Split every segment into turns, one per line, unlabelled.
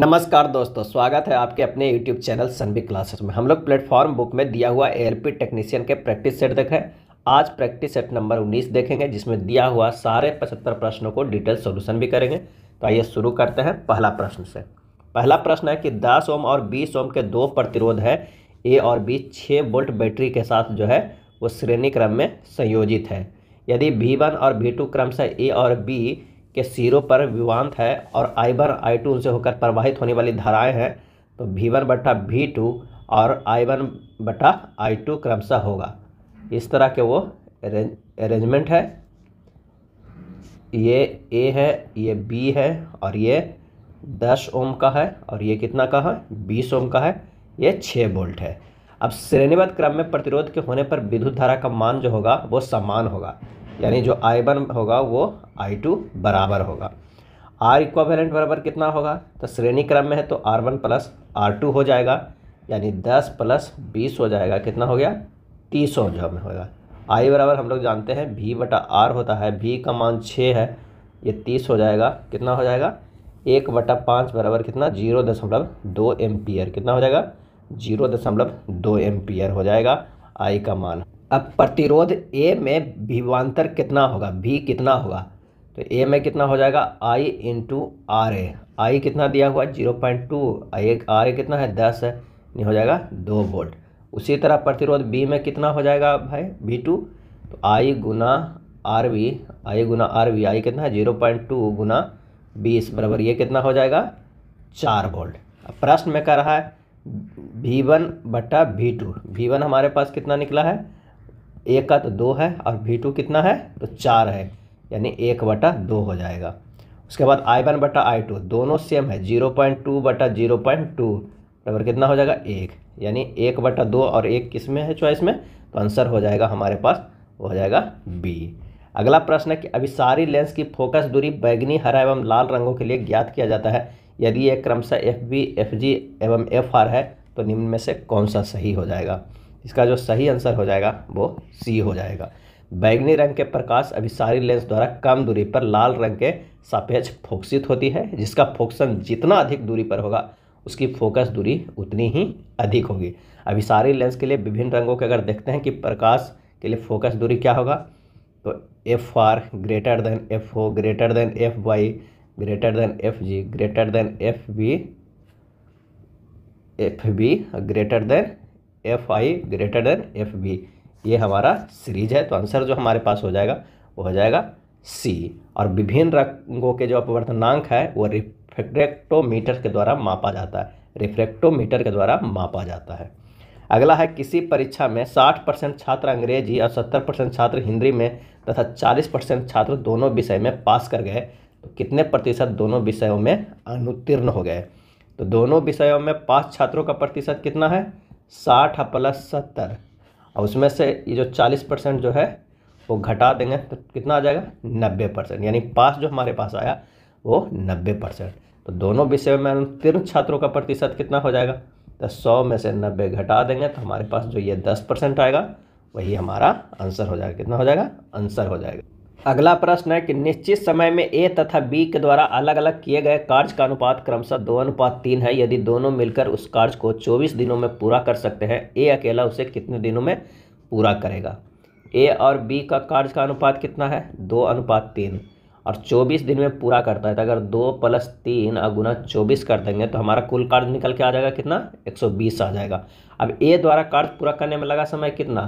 नमस्कार दोस्तों स्वागत है आपके अपने YouTube चैनल सनबी क्लासेस में हम लोग प्लेटफॉर्म बुक में दिया हुआ एयरपी टेक्नीशियन के प्रैक्टिस सेट देख रहे हैं आज प्रैक्टिस सेट नंबर 19 देखेंगे जिसमें दिया हुआ सारे 75 प्रश्नों को डिटेल सॉल्यूशन भी करेंगे तो आइए शुरू करते हैं पहला प्रश्न से पहला प्रश्न है कि दस ओम और बीस ओम के दो प्रतिरोध है ए और बी छः वोल्ट बैटरी के साथ जो है वो श्रेणी क्रम में संयोजित है यदि भी वन और भी टू क्रम से ए और बी के सिरों पर विवांत है और आई वन आई टू उनसे होकर प्रवाहित होने वाली धाराएं हैं तो भी वन बटा भी टू और आई वन बटा आई टू क्रमशः होगा इस तरह के वो अरेंजमेंट है ये ए है ये बी है और ये दस ओम का है और ये कितना का है बीस ओम का है ये छः बोल्ट है अब श्रेणीबद्ध क्रम में प्रतिरोध के होने पर विद्युत धारा का मान जो होगा वो समान होगा यानी जो आई वन होगा वो आई टू बराबर होगा आर इक्वावेलेंट बराबर कितना होगा तो श्रेणी क्रम में है तो R one plus R two हो जाएगा यानी दस प्लस बीस हो जाएगा कितना हो गया तीस हो जो में होगा आई बराबर हम लोग जानते हैं भी बटा आर होता है भी का मान छः है ये तीस हो जाएगा कितना हो जाएगा एक बटा पाँच बराबर कितना जीरो दशमलव दो एम्पियर कितना हो जाएगा जीरो दशमलव दो एम्पियर हो जाएगा आई का मान अब प्रतिरोध ए में विभवान्तर कितना होगा भी कितना होगा तो ए में कितना हो जाएगा आई इंटू आर ए आई कितना दिया हुआ zero point two I R A कितना है दस है नहीं हो जाएगा दो वोल्ट उसी तरह प्रतिरोध बी में कितना हो जाएगा भाई बी टू तो आई गुना आर वी आई गुना आर वी आई कितना है जीरो पॉइंट टू गुना बीस बराबर ये कितना हो जाएगा चार वोल्ट अब प्रश्न में कह रहा है वी वन बटा वी टू वी वन हमारे पास कितना निकला है ए का तो दो है और वी टू कितना है तो चार है यानी एक बटा दो हो जाएगा उसके बाद आई वन बटा आई टू दोनों सेम है जीरो पॉइंट टू बटा जीरो पॉइंट टू बराबर कितना हो जाएगा एक यानी एक बटा दो और एक किस में है चॉइस में तो आंसर हो जाएगा हमारे पास वो हो जाएगा बी अगला प्रश्न है कि अभी सारी लेंस की फोकस दूरी बैगनी हरा एवं लाल रंगों के लिए ज्ञात किया जाता है यदि एक क्रमशः एफ बी एफ जी एवं एफ आर है तो निम्न में से कौन सा सही हो जाएगा इसका जो सही आंसर हो जाएगा वो सी हो जाएगा बैगनी रंग के प्रकाश अभिसारी लेंस द्वारा कम दूरी पर लाल रंग के सापेक्ष फोकसित होती है जिसका फोकसन जितना अधिक दूरी पर होगा उसकी फोकस दूरी उतनी ही अधिक होगी अभिसारी लेंस के लिए विभिन्न रंगों के अगर देखते हैं कि प्रकाश के लिए फोकस दूरी क्या होगा तो F R greater than F O greater than F Y greater than F G greater than F B F B greater than F I greater than F B ये हमारा सीरीज है तो आंसर जो हमारे पास हो जाएगा वो हो जाएगा सी और विभिन्न रंगों के जो अपवर्तनांक है वो रिफ्रेक्टोमीटर के द्वारा मापा जाता है रिफ्रेक्टोमीटर के द्वारा मापा जाता है अगला है किसी परीक्षा में 60 परसेंट छात्र अंग्रेजी और 70 परसेंट छात्र हिंदी में तथा 40 परसेंट छात्र दोनों विषय में पास कर गए तो कितने प्रतिशत दोनों विषयों में अनुत्तीर्ण हो गए तो दोनों विषयों में पास छात्रों का प्रतिशत कितना है साठ प्लस सत्तर और उसमें से ये जो चालीस परसेंट जो है वो घटा देंगे तो कितना आ जाएगा नब्बे परसेंट यानी पास जो हमारे पास आया वो नब्बे परसेंट तो दोनों विषय में उत्तीर्ण छात्रों का प्रतिशत कितना हो जाएगा तो सौ में से नब्बे घटा देंगे तो हमारे पास जो ये दस परसेंट आएगा वही हमारा आंसर हो जाएगा कितना हो जाएगा आंसर हो जाएगा अगला प्रश्न है कि निश्चित समय में ए तथा बी के द्वारा अलग अलग किए गए कार्य का अनुपात क्रमशः दो अनुपात तीन है यदि दोनों मिलकर उस कार्य को 24 दिनों में पूरा कर सकते हैं ए अकेला उसे कितने दिनों में पूरा करेगा ए और बी का कार्य का अनुपात कितना है दो अनुपात तीन और 24 दिन में पूरा करता है तो अगर दो प्लस तीन अगुना चौबीस कर देंगे तो हमारा कुल कार्य निकल के आ जाएगा कितना बीस आ जाएगा अब ए द्वारा कार्य पूरा करने में लगा समय कितना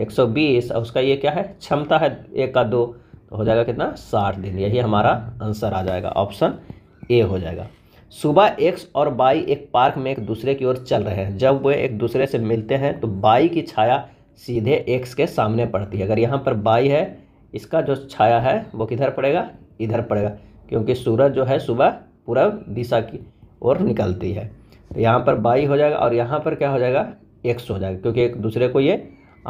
120 और उसका ये क्या है क्षमता है ए का दो तो हो जाएगा कितना साठ दिन यही हमारा आंसर आ जाएगा ऑप्शन ए हो जाएगा सुबह एक्स और बाई एक पार्क में एक दूसरे की ओर चल रहे हैं जब वे एक दूसरे से मिलते हैं तो बाई की छाया सीधे एक्स के सामने पड़ती है अगर यहाँ पर बाई है इसका जो छाया है वो किधर पड़ेगा इधर पड़ेगा क्योंकि सूरज जो है सुबह पूर्व दिशा की ओर निकलती है तो यहाँ पर बाई हो जाएगा और यहाँ पर क्या हो जाएगा एक्स हो जाएगा क्योंकि एक दूसरे को ये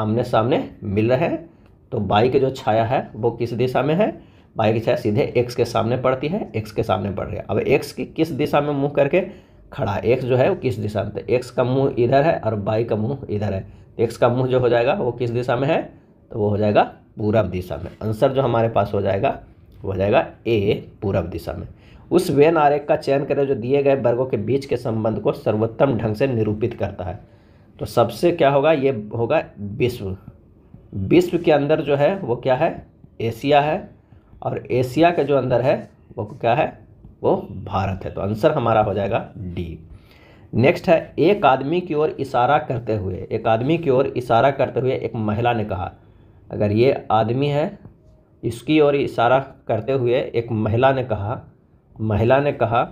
आमने सामने मिल रहे हैं तो बाई की जो छाया है वो किस दिशा में है बाई की छाया सीधे एक्स के सामने पड़ती है एक्स के सामने पड़ रही है अब एक्स की किस दिशा में मुँह करके खड़ा एक्स जो है वो किस दिशा में एक्स तो का मुँह इधर है और बाई का मुँह इधर है एक्स तो का मुँह जो हो जाएगा वो किस दिशा में है तो वो हो जाएगा पूरब दिशा में आंसर जो हमारे पास हो जाएगा वो हो जाएगा ए पूरब दिशा में उस वेन आरेख का चयन करें जो दिए गए वर्गों के बीच के संबंध को सर्वोत्तम ढंग से निरूपित करता है तो सबसे क्या होगा ये होगा विश्व विश्व के अंदर जो है वो क्या है एशिया है और एशिया के जो अंदर है वो क्या है वो भारत है तो आंसर हमारा हो जाएगा डी नेक्स्ट है एक आदमी की ओर इशारा करते हुए एक आदमी की ओर इशारा करते हुए एक महिला ने कहा अगर ये आदमी है इसकी ओर इशारा करते हुए एक महिला ने कहा महिला ने कहा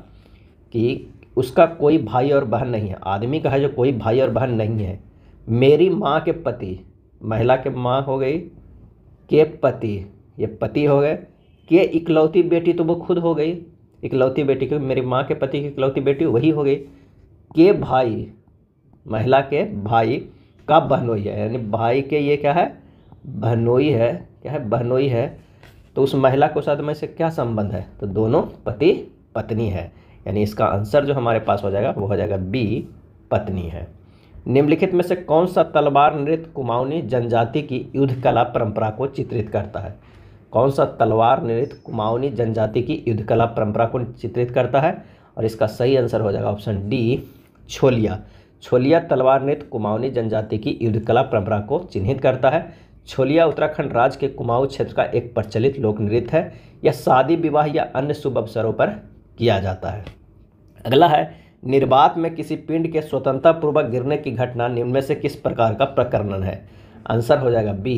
कि उसका कोई भाई और बहन नहीं है आदमी का है जो कोई भाई और बहन नहीं है मेरी माँ के पति महिला के माँ हो गई के पति ये पति हो गए के इकलौती बेटी तो वो खुद हो गई इकलौती बेटी क्योंकि मेरी माँ के पति की इकलौती बेटी वही हो गई के भाई महिला के भाई का बहनोई है यानी भाई के ये क्या है बहनोई है क्या है बहनोई है तो उस महिला को साथ में से क्या संबंध है तो दोनों पति पत्नी है यानी इसका आंसर जो हमारे पास हो जाएगा वो हो जाएगा बी पत्नी है निम्नलिखित में से कौन सा तलवार नृत्य कुमाऊनी जनजाति की युद्ध कला परंपरा को चित्रित करता है कौन सा तलवार नृत्य कुमाऊनी जनजाति की युद्ध कला परंपरा को चित्रित करता है और इसका सही आंसर हो जाएगा ऑप्शन डी छोलिया छोलिया तलवार नृत्य कुमाऊनी जनजाति की युद्ध कला परंपरा को चिन्हित करता है छोलिया उत्तराखंड राज्य के कुमाऊ क्षेत्र का एक प्रचलित लोक नृत्य है यह शादी विवाह या अन्य शुभ अवसरों पर किया जाता है अगला है निर्वात में किसी पिंड के स्वतंत्रतापूर्वक गिरने की घटना निम्न में से किस प्रकार का प्रकरण है आंसर हो जाएगा बी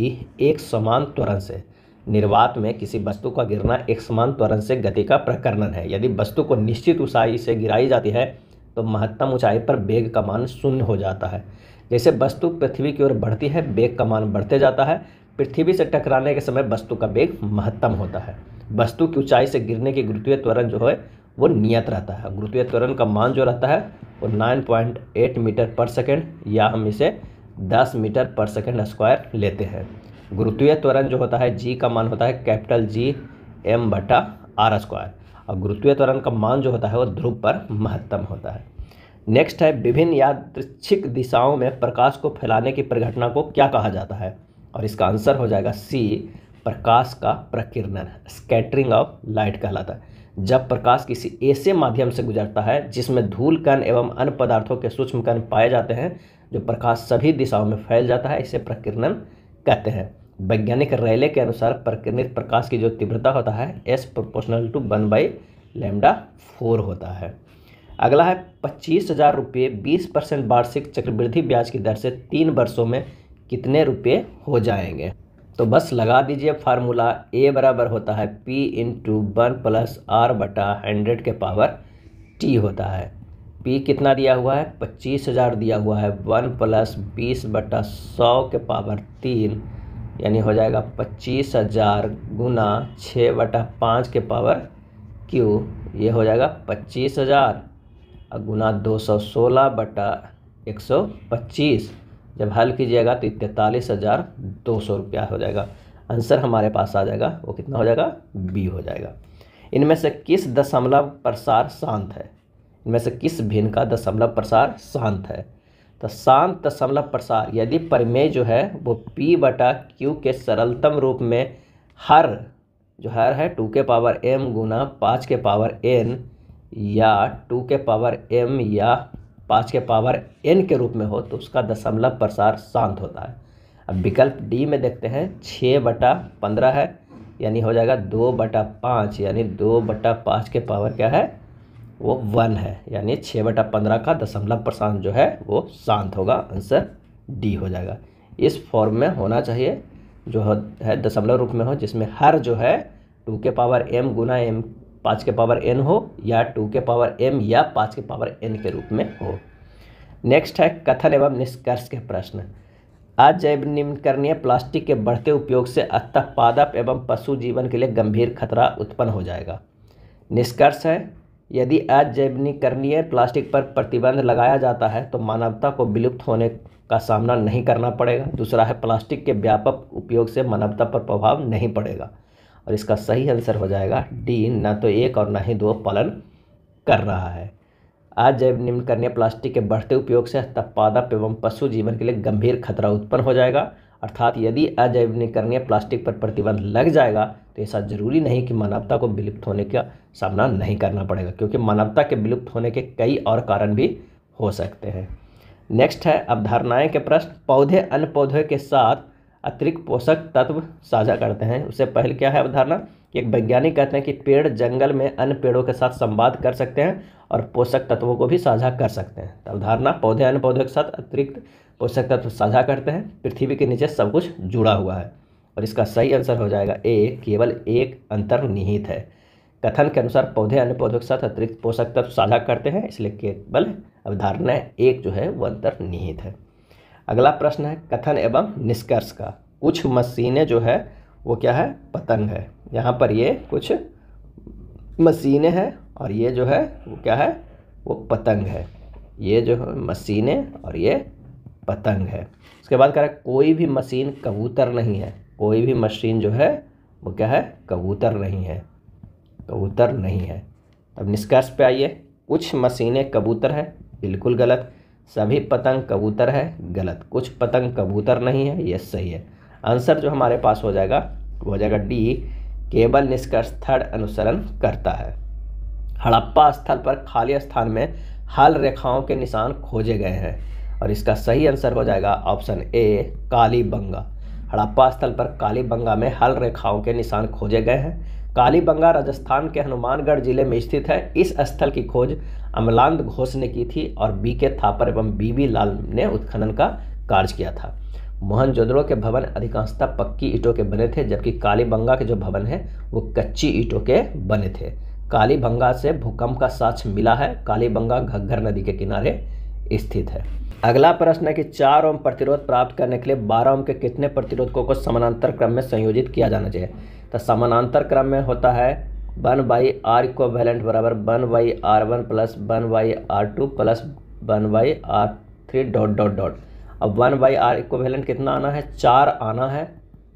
एक समान त्वरण से निर्वात में किसी वस्तु का गिरना एक समान त्वरण से गति का प्रकरण है यदि वस्तु को निश्चित ऊंचाई से गिराई जाती है तो महत्तम ऊंचाई पर वेग का मान शून्य हो जाता है जैसे वस्तु पृथ्वी की ओर बढ़ती है वेग का मान बढ़ते जाता है पृथ्वी से टकराने के समय वस्तु का वेग महत्तम होता है वस्तु की ऊंचाई से गिरने की गुरुत्वीय त्वरण जो है वो नियत रहता है गुरुत्वीय त्वरण का मान जो रहता है वो 9.8 मीटर पर सेकेंड या हम इसे 10 मीटर पर सेकेंड स्क्वायर लेते हैं गुरुत्वीय त्वरण जो होता है जी का मान होता है कैपिटल जी एम बटा आर स्क्वायर और गुरुत्वीय त्वरण का मान जो होता है वो ध्रुव पर महत्तम होता है नेक्स्ट है विभिन्न यादृच्छिक दिशाओं में प्रकाश को फैलाने की परिघटना को क्या कहा जाता है और इसका आंसर हो जाएगा सी प्रकाश का प्रकीर्णन स्कैटरिंग ऑफ लाइट कहलाता है जब प्रकाश किसी ऐसे माध्यम से गुजरता है जिसमें धूल कण एवं अन्य पदार्थों के सूक्ष्म कण पाए जाते हैं जो प्रकाश सभी दिशाओं में फैल जाता है इसे प्रकीर्णन कहते हैं वैज्ञानिक रैले के अनुसार प्रकीर्णित प्रकाश की जो तीव्रता होता है is proportional to one by lambda four होता है अगला है पच्चीस हज़ार रुपये बीस परसेंट वार्षिक चक्रवृद्धि ब्याज की दर से तीन वर्षों में कितने रुपये हो जाएंगे तो बस लगा दीजिए फार्मूला ए बराबर होता है P into one plus R बटा हंड्रेड के पावर टी होता है पी कितना दिया हुआ है पच्चीस हज़ार दिया हुआ है वन प्लस बीस बटा सौ के पावर तीन यानी हो जाएगा पच्चीस हज़ार गुना छः बटा पाँच के पावर क्यू ये हो जाएगा पच्चीस हज़ार और गुना दो सौ सोलह बटा एक सौ पच्चीस जब हल कीजिएगा तो इकतालीस हज़ार दो सौ रुपया हो जाएगा आंसर हमारे पास आ जाएगा वो कितना हो जाएगा बी हो जाएगा इनमें से किस दशमलव प्रसार शांत है इनमें से किस भिन्न का दशमलव प्रसार शांत है तो शांत दशमलव प्रसार यदि परमेय जो है वो पी बटा क्यू के सरलतम रूप में हर जो हर है टू के पावर एम गुना पाँच के पावर एन या टू के पावर एम या पाँच के पावर एन के रूप में हो तो उसका दशमलव प्रसार शांत होता है अब विकल्प डी में देखते हैं छः बटा पंद्रह है यानी हो जाएगा दो बटा पाँच यानी दो बटा पाँच के पावर क्या है वो वन है यानी छः बटा पंद्रह का दशमलव प्रसार जो है वो शांत होगा आंसर डी हो जाएगा इस फॉर्म में होना चाहिए जो है दशमलव रूप में हो जिसमें हर जो है टू के पावर एम गुना एम पाँच के पावर एन हो या टू के पावर एम या पाँच के पावर एन के रूप में हो नेक्स्ट है कथन एवं निष्कर्ष के प्रश्न आज जैव निम्नकरणीय प्लास्टिक के बढ़ते उपयोग से अतः पादप एवं पशु जीवन के लिए गंभीर खतरा उत्पन्न हो जाएगा निष्कर्ष है यदि आज जैवनीकरणीय प्लास्टिक पर प्रतिबंध लगाया जाता है तो मानवता को विलुप्त होने का सामना नहीं करना पड़ेगा दूसरा है प्लास्टिक के व्यापक उपयोग से मानवता पर प्रभाव नहीं पड़ेगा और इसका सही आंसर हो जाएगा डी ना तो एक और ना ही दो पालन कर रहा है आज जैव निम्नकरणीय प्लास्टिक के बढ़ते उपयोग से पादप एवं पशु जीवन के लिए गंभीर खतरा उत्पन्न हो जाएगा अर्थात यदि अजैवनीकरणीय प्लास्टिक पर प्रतिबंध लग जाएगा तो ऐसा जरूरी नहीं कि मानवता को विलुप्त होने का सामना नहीं करना पड़ेगा क्योंकि मानवता के विलुप्त होने के कई और कारण भी हो सकते हैं नेक्स्ट है अवधारणाएँ के प्रश्न पौधे अन्य पौधे के साथ अतिरिक्त पोषक तत्व साझा करते हैं उससे पहले क्या है अवधारणा कि एक वैज्ञानिक कहते हैं कि पेड़ जंगल में अन्य पेड़ों के साथ संवाद कर सकते हैं और पोषक तत्वों को भी साझा कर सकते हैं तो अवधारणा पौधे अन्य पौधों के साथ अतिरिक्त पोषक तत्व साझा करते हैं पृथ्वी के नीचे सब कुछ जुड़ा हुआ है और इसका सही आंसर हो जाएगा ए केवल एक अंतर्निहित है कथन के अनुसार पौधे अन्य पौधों के साथ अतिरिक्त पोषक तत्व साझा करते हैं इसलिए केवल अवधारणा एक जो है वो अंतर्निहित है अगला प्रश्न है कथन एवं निष्कर्ष का कुछ मशीनें जो है वो क्या है पतंग है यहाँ पर ये कुछ मशीनें हैं और ये जो है वो क्या है वो पतंग है ये जो है मशीनें और ये पतंग है उसके बाद कह रहा है कोई भी मशीन कबूतर नहीं है कोई भी मशीन जो है वो क्या है कबूतर नहीं है कबूतर नहीं है अब निष्कर्ष पे आइए कुछ मशीनें कबूतर है बिल्कुल गलत सभी पतंग कबूतर है गलत कुछ पतंग कबूतर नहीं है यह सही है आंसर जो हमारे पास हो जाएगा वो हो जाएगा डी केवल निष्कर्ष थर्ड अनुसरण करता है हड़प्पा स्थल पर खाली स्थान में हल रेखाओं के निशान खोजे गए हैं और इसका सही आंसर हो जाएगा ऑप्शन ए कालीबंगा हड़प्पा स्थल पर कालीबंगा में हल रेखाओं के निशान खोजे गए हैं कालीबंगा राजस्थान के हनुमानगढ़ जिले में स्थित है इस स्थल की खोज अमलांद घोष ने की थी और बी के थापर एवं बी लाल ने उत्खनन का कार्य किया था मोहनजोदड़ो के भवन अधिकांशतः पक्की ईंटों के बने थे जबकि कालीबंगा के जो भवन हैं वो कच्ची ईंटों के बने थे कालीबंगा से भूकंप का साक्ष मिला है कालीबंगा घग्घर नदी के किनारे स्थित है अगला प्रश्न है कि चार ओम प्रतिरोध प्राप्त करने के लिए बारह ओम के कितने प्रतिरोधकों को समानांतर क्रम में संयोजित किया जाना चाहिए तो समानांतर क्रम में होता है one by R equivalent बराबर one by R one plus one by R two plus one by R three dot dot dot अब one by R equivalent कितना आना है चार आना है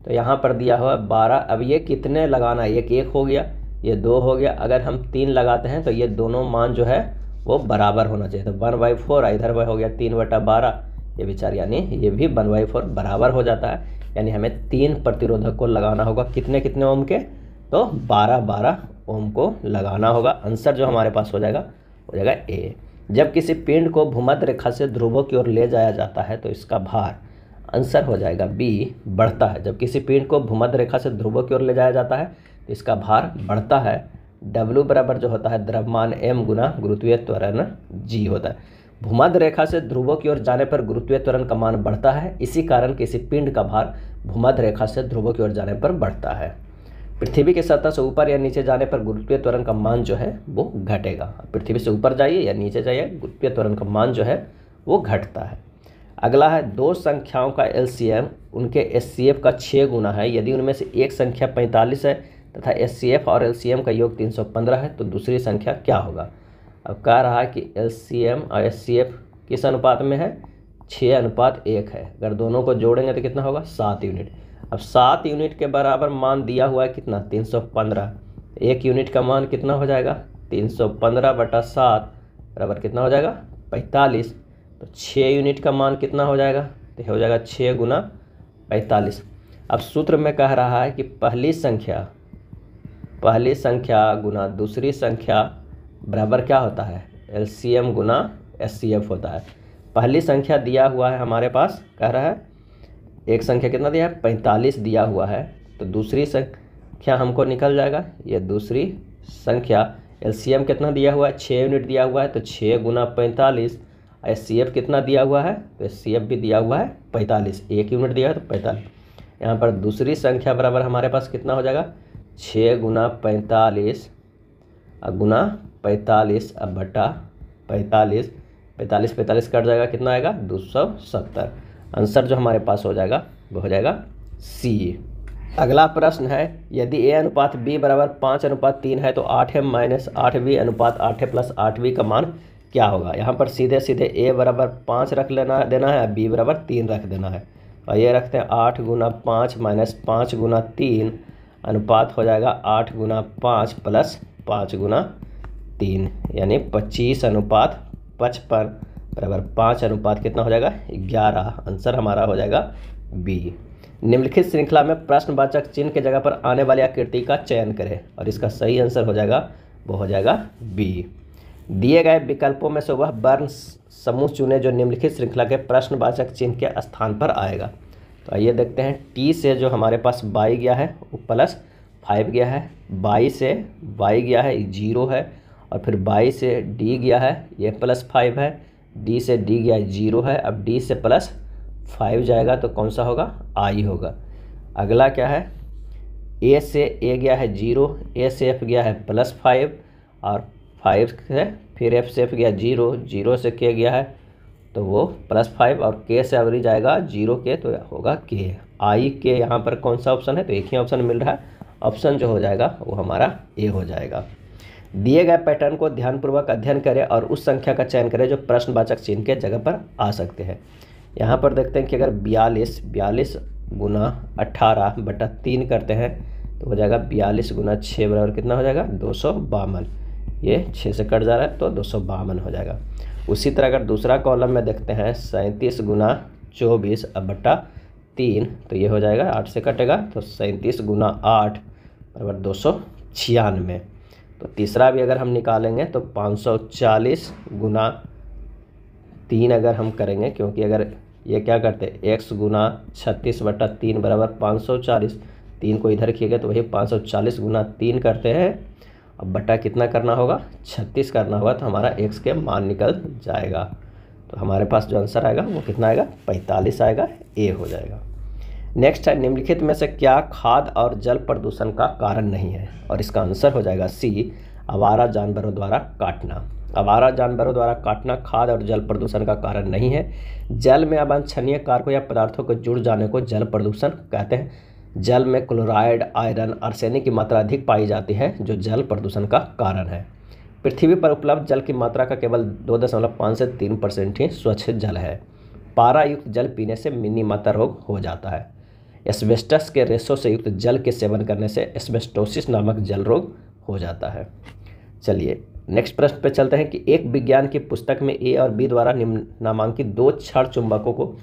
तो यहाँ पर दिया हुआ है बारह अब ये कितने लगाना है एक एक हो गया ये दो हो गया अगर हम तीन लगाते हैं तो ये दोनों मान जो है वो बराबर होना चाहिए तो वन बाई फोर इधर वह हो गया तीन बटा बारह ये विचार यानी ये भी वन बाई फोर बराबर हो जाता है यानी हमें तीन प्रतिरोधक को लगाना होगा कितने कितने ओम के तो बारह बारह ओम को लगाना होगा आंसर जो हमारे पास हो जाएगा हो जाएगा ए जब किसी पिंड को भूमध्य रेखा से ध्रुवों की ओर ले जाया जाता है तो इसका भार आंसर हो जाएगा बी बढ़ता है जब किसी पिंड को भूमध्य रेखा से ध्रुवों की ओर ले जाया जाता है तो इसका भार बढ़ता है डब्ल्यू बराबर जो होता है द्रव्यमान एम गुना गुरुत्वीय त्वरण जी होता है भूमध्य रेखा से ध्रुवों की ओर जाने पर गुरुत्वीय त्वरण का मान बढ़ता है इसी कारण किसी पिंड का भार भूमध्य रेखा से ध्रुवों की ओर जाने पर बढ़ता है पृथ्वी के सतह से ऊपर या नीचे जाने पर गुरुत्वीय त्वरण का मान जो है वो घटेगा पृथ्वी से ऊपर जाइए या नीचे जाइए गुरुत्वीय त्वरण का मान जो है वो घटता है अगला है दो संख्याओं का एल उनके एस का छः गुना है यदि उनमें से एक संख्या पैंतालीस है तथा एस और एल का योग 315 है तो दूसरी संख्या क्या होगा अब कह रहा है कि एल और एस किस अनुपात में है छः अनुपात एक है अगर दोनों को जोड़ेंगे तो कितना होगा सात यूनिट अब सात यूनिट के बराबर मान दिया हुआ है कितना तीन सौ पंद्रह एक यूनिट का मान कितना हो जाएगा तीन सौ पंद्रह बटा सात बराबर कितना हो जाएगा पैंतालीस तो छः यूनिट का मान कितना हो जाएगा तो हो जाएगा छः गुना पैंतालीस अब सूत्र में कह रहा है कि पहली संख्या पहली संख्या गुना दूसरी संख्या बराबर क्या होता है एल सी एम गुना एस सी एफ होता है पहली संख्या दिया हुआ है हमारे पास कह रहा है एक संख्या कितना दिया है पैंतालीस दिया हुआ है तो दूसरी संख्या हमको निकल जाएगा ये दूसरी संख्या एल सी एम कितना दिया हुआ है छः यूनिट दिया हुआ है तो छः गुना पैंतालीस एस सी एफ कितना दिया हुआ है तो एस सी एफ़ भी दिया हुआ है पैंतालीस एक यूनिट दिया है तो पैंतालीस यहाँ पर दूसरी संख्या बराबर हमारे पास कितना हो जाएगा छः गुना पैंतालीस गुना पैंतालीस अब बटा पैंतालीस पैंतालीस पैंतालीस कट जाएगा कितना आएगा दो सौ सत्तर आंसर जो हमारे पास हो जाएगा वो हो जाएगा सी अगला प्रश्न है यदि ए अनुपात बी बराबर पाँच अनुपात तीन है तो आठ ए माइनस आठ बी अनुपात आठ ए प्लस आठ बी का मान क्या होगा यहाँ पर सीधे सीधे ए बराबर पाँच रख लेना देना है बी बराबर तीन रख देना है और ये रखते हैं आठ गुना पाँच माइनस पाँच गुना तीन अनुपात हो जाएगा आठ गुना पाँच प्लस पाँच गुना तीन यानी पच्चीस अनुपात पचपन बराबर पाँच अनुपात कितना हो जाएगा ग्यारह आंसर हमारा हो जाएगा बी निम्नलिखित श्रृंखला में प्रश्नवाचक चिन्ह के जगह पर आने वाली आकृति का चयन करें और इसका सही आंसर हो जाएगा वो हो जाएगा बी दिए गए विकल्पों में से वह वर्ण समूह चुने जो निम्नलिखित श्रृंखला के प्रश्नवाचक चिन्ह के स्थान पर आएगा तो आइए देखते हैं टी से जो हमारे पास बाई गया है वो प्लस फाइव गया है बाई से बाई गया है जीरो है और फिर बाई से डी गया है ये प्लस फाइव है डी से डी गया जीरो है अब डी से प्लस फाइव जाएगा तो कौन सा होगा आई होगा अगला क्या है ए से ए गया है जीरो ए से एफ गया है प्लस फाइव और फाइव से फिर एफ से एफ गया जीरो जीरो से के गया है तो वो प्लस फाइव और के से एवरेज आएगा जीरो के तो होगा के आई के यहाँ पर कौन सा ऑप्शन है तो एक ही ऑप्शन मिल रहा है ऑप्शन जो हो जाएगा वो हमारा ए हो जाएगा दिए गए पैटर्न को ध्यानपूर्वक अध्ययन करें और उस संख्या का चयन करें जो प्रश्नवाचक चिन्ह के जगह पर आ सकते हैं यहाँ पर देखते हैं कि अगर बयालीस बयालीस गुना अट्ठारह बटा तीन करते हैं तो हो जाएगा बयालीस गुना छः बराबर कितना हो जाएगा दो सौ बावन ये छः से कट जा रहा है तो दो सौ बावन हो जाएगा उसी तरह अगर दूसरा कॉलम में देखते हैं सैंतीस गुना चौबीस अब बट्टा तीन तो ये हो जाएगा आठ से कटेगा तो सैंतीस गुना आठ बराबर दो सौ छियानवे तो तीसरा भी अगर हम निकालेंगे तो पाँच सौ चालीस गुना तीन अगर हम करेंगे क्योंकि अगर ये क्या करते एक्स गुना छत्तीस बटा तीन बराबर पाँच सौ चालीस तीन को इधर किए तो वही पाँच सौ चालीस गुना तीन करते हैं अब बट्टा कितना करना होगा छत्तीस करना होगा तो हमारा एक्स के मान निकल जाएगा तो हमारे पास जो आंसर आएगा वो कितना आएगा पैंतालीस आएगा ए हो जाएगा नेक्स्ट है निम्नलिखित में से क्या खाद और जल प्रदूषण का कारण नहीं है और इसका आंसर हो जाएगा सी आवारा जानवरों द्वारा काटना आवारा जानवरों द्वारा काटना खाद और जल प्रदूषण का कारण नहीं है जल में अवांछनीय कारकों या पदार्थों के जुड़ जाने को जल प्रदूषण कहते हैं जल में क्लोराइड आयरन अर्सेनिक की मात्रा अधिक पाई जाती है जो जल प्रदूषण का कारण है पृथ्वी पर उपलब्ध जल की मात्रा का केवल दो दशमलव पाँच से तीन परसेंट ही स्वच्छ जल है पारा युक्त जल पीने से मिनी मात्रा रोग हो जाता है एस्बेस्टस के रेशों से युक्त जल के सेवन करने से एस्बेस्टोसिस नामक जल रोग हो जाता है चलिए नेक्स्ट प्रश्न पर चलते हैं कि एक विज्ञान की पुस्तक में ए और बी द्वारा निम्न नामांकित दो क्षण चुंबकों को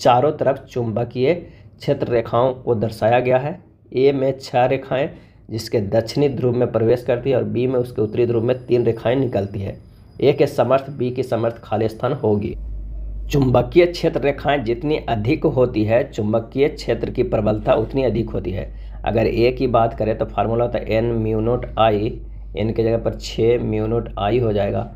चारों तरफ चुंबकीय क्षेत्र रेखाओं को दर्शाया गया है ए में छः रेखाएं जिसके दक्षिणी ध्रुव में प्रवेश करती है और बी में उसके उत्तरी ध्रुव में तीन रेखाएं निकलती है ए के समर्थ बी के समर्थ खाली स्थान होगी चुंबकीय क्षेत्र रेखाएं जितनी अधिक होती है चुंबकीय क्षेत्र की प्रबलता उतनी अधिक होती है अगर ए की बात करें तो फार्मूला होता है एन म्यूनोट आई एन के जगह पर छः म्यूनोट आई हो जाएगा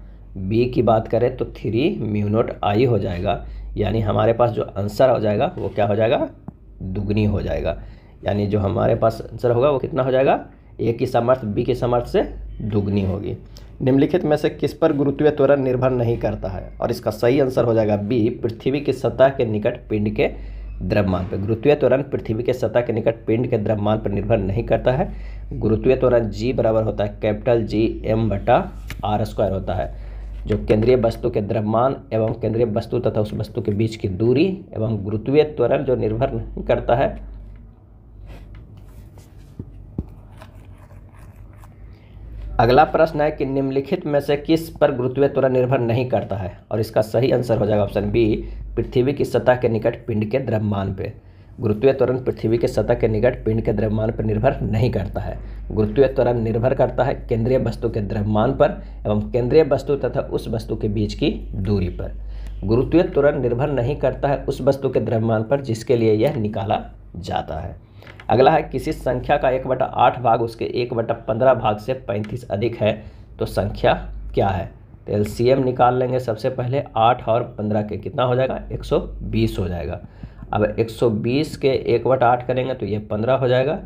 बी की बात करें तो थ्री म्यूनोट आई हो जाएगा यानी हमारे पास जो आंसर हो जाएगा वो क्या हो जाएगा दुगनी हो जाएगा यानी जो हमारे पास आंसर होगा वो कितना हो जाएगा ए की समर्थ बी के समर्थ से दुगनी होगी निम्नलिखित में से किस पर गुरुत्वीय त्वरण निर्भर नहीं करता है और इसका सही आंसर हो जाएगा बी पृथ्वी की सतह के निकट पिंड के द्रव्यमान पर गुरुत्वीय त्वरण पृथ्वी के सतह के निकट पिंड के द्रव्यमान पर निर्भर नहीं करता है गुरुत्वीय त्वरण जी बराबर होता है कैपिटल जी एम बटा आर स्क्वायर होता है जो केंद्रीय वस्तु के द्रव्यमान एवं केंद्रीय वस्तु तथा उस वस्तु के बीच की दूरी एवं गुरुत्वीय त्वरण जो निर्भर नहीं करता है अगला प्रश्न है कि निम्नलिखित में से किस पर गुरुत्वीय त्वरण निर्भर नहीं करता है और इसका सही आंसर हो जाएगा ऑप्शन बी पृथ्वी की सतह के निकट पिंड के द्रव्यमान पे गुरुत्वीय त्वरण पृथ्वी के सतह के निकट पिंड के द्रव्यमान पर निर्भर नहीं करता है गुरुत्वीय त्वरण निर्भर करता है केंद्रीय वस्तु के द्रव्यमान पर एवं केंद्रीय वस्तु तथा उस वस्तु के बीच की दूरी पर गुरुत्वीय त्वरण निर्भर नहीं करता है उस वस्तु के द्रव्यमान पर जिसके लिए यह निकाला जाता है अगला है किसी संख्या का एक बटा आठ भाग उसके एक बटा पंद्रह भाग से पैंतीस अधिक है तो संख्या क्या है तो एल निकाल लेंगे सबसे पहले आठ और पंद्रह के कितना हो जाएगा एक सौ बीस हो जाएगा अब 120 के एक बटा आठ करेंगे तो ये पंद्रह हो जाएगा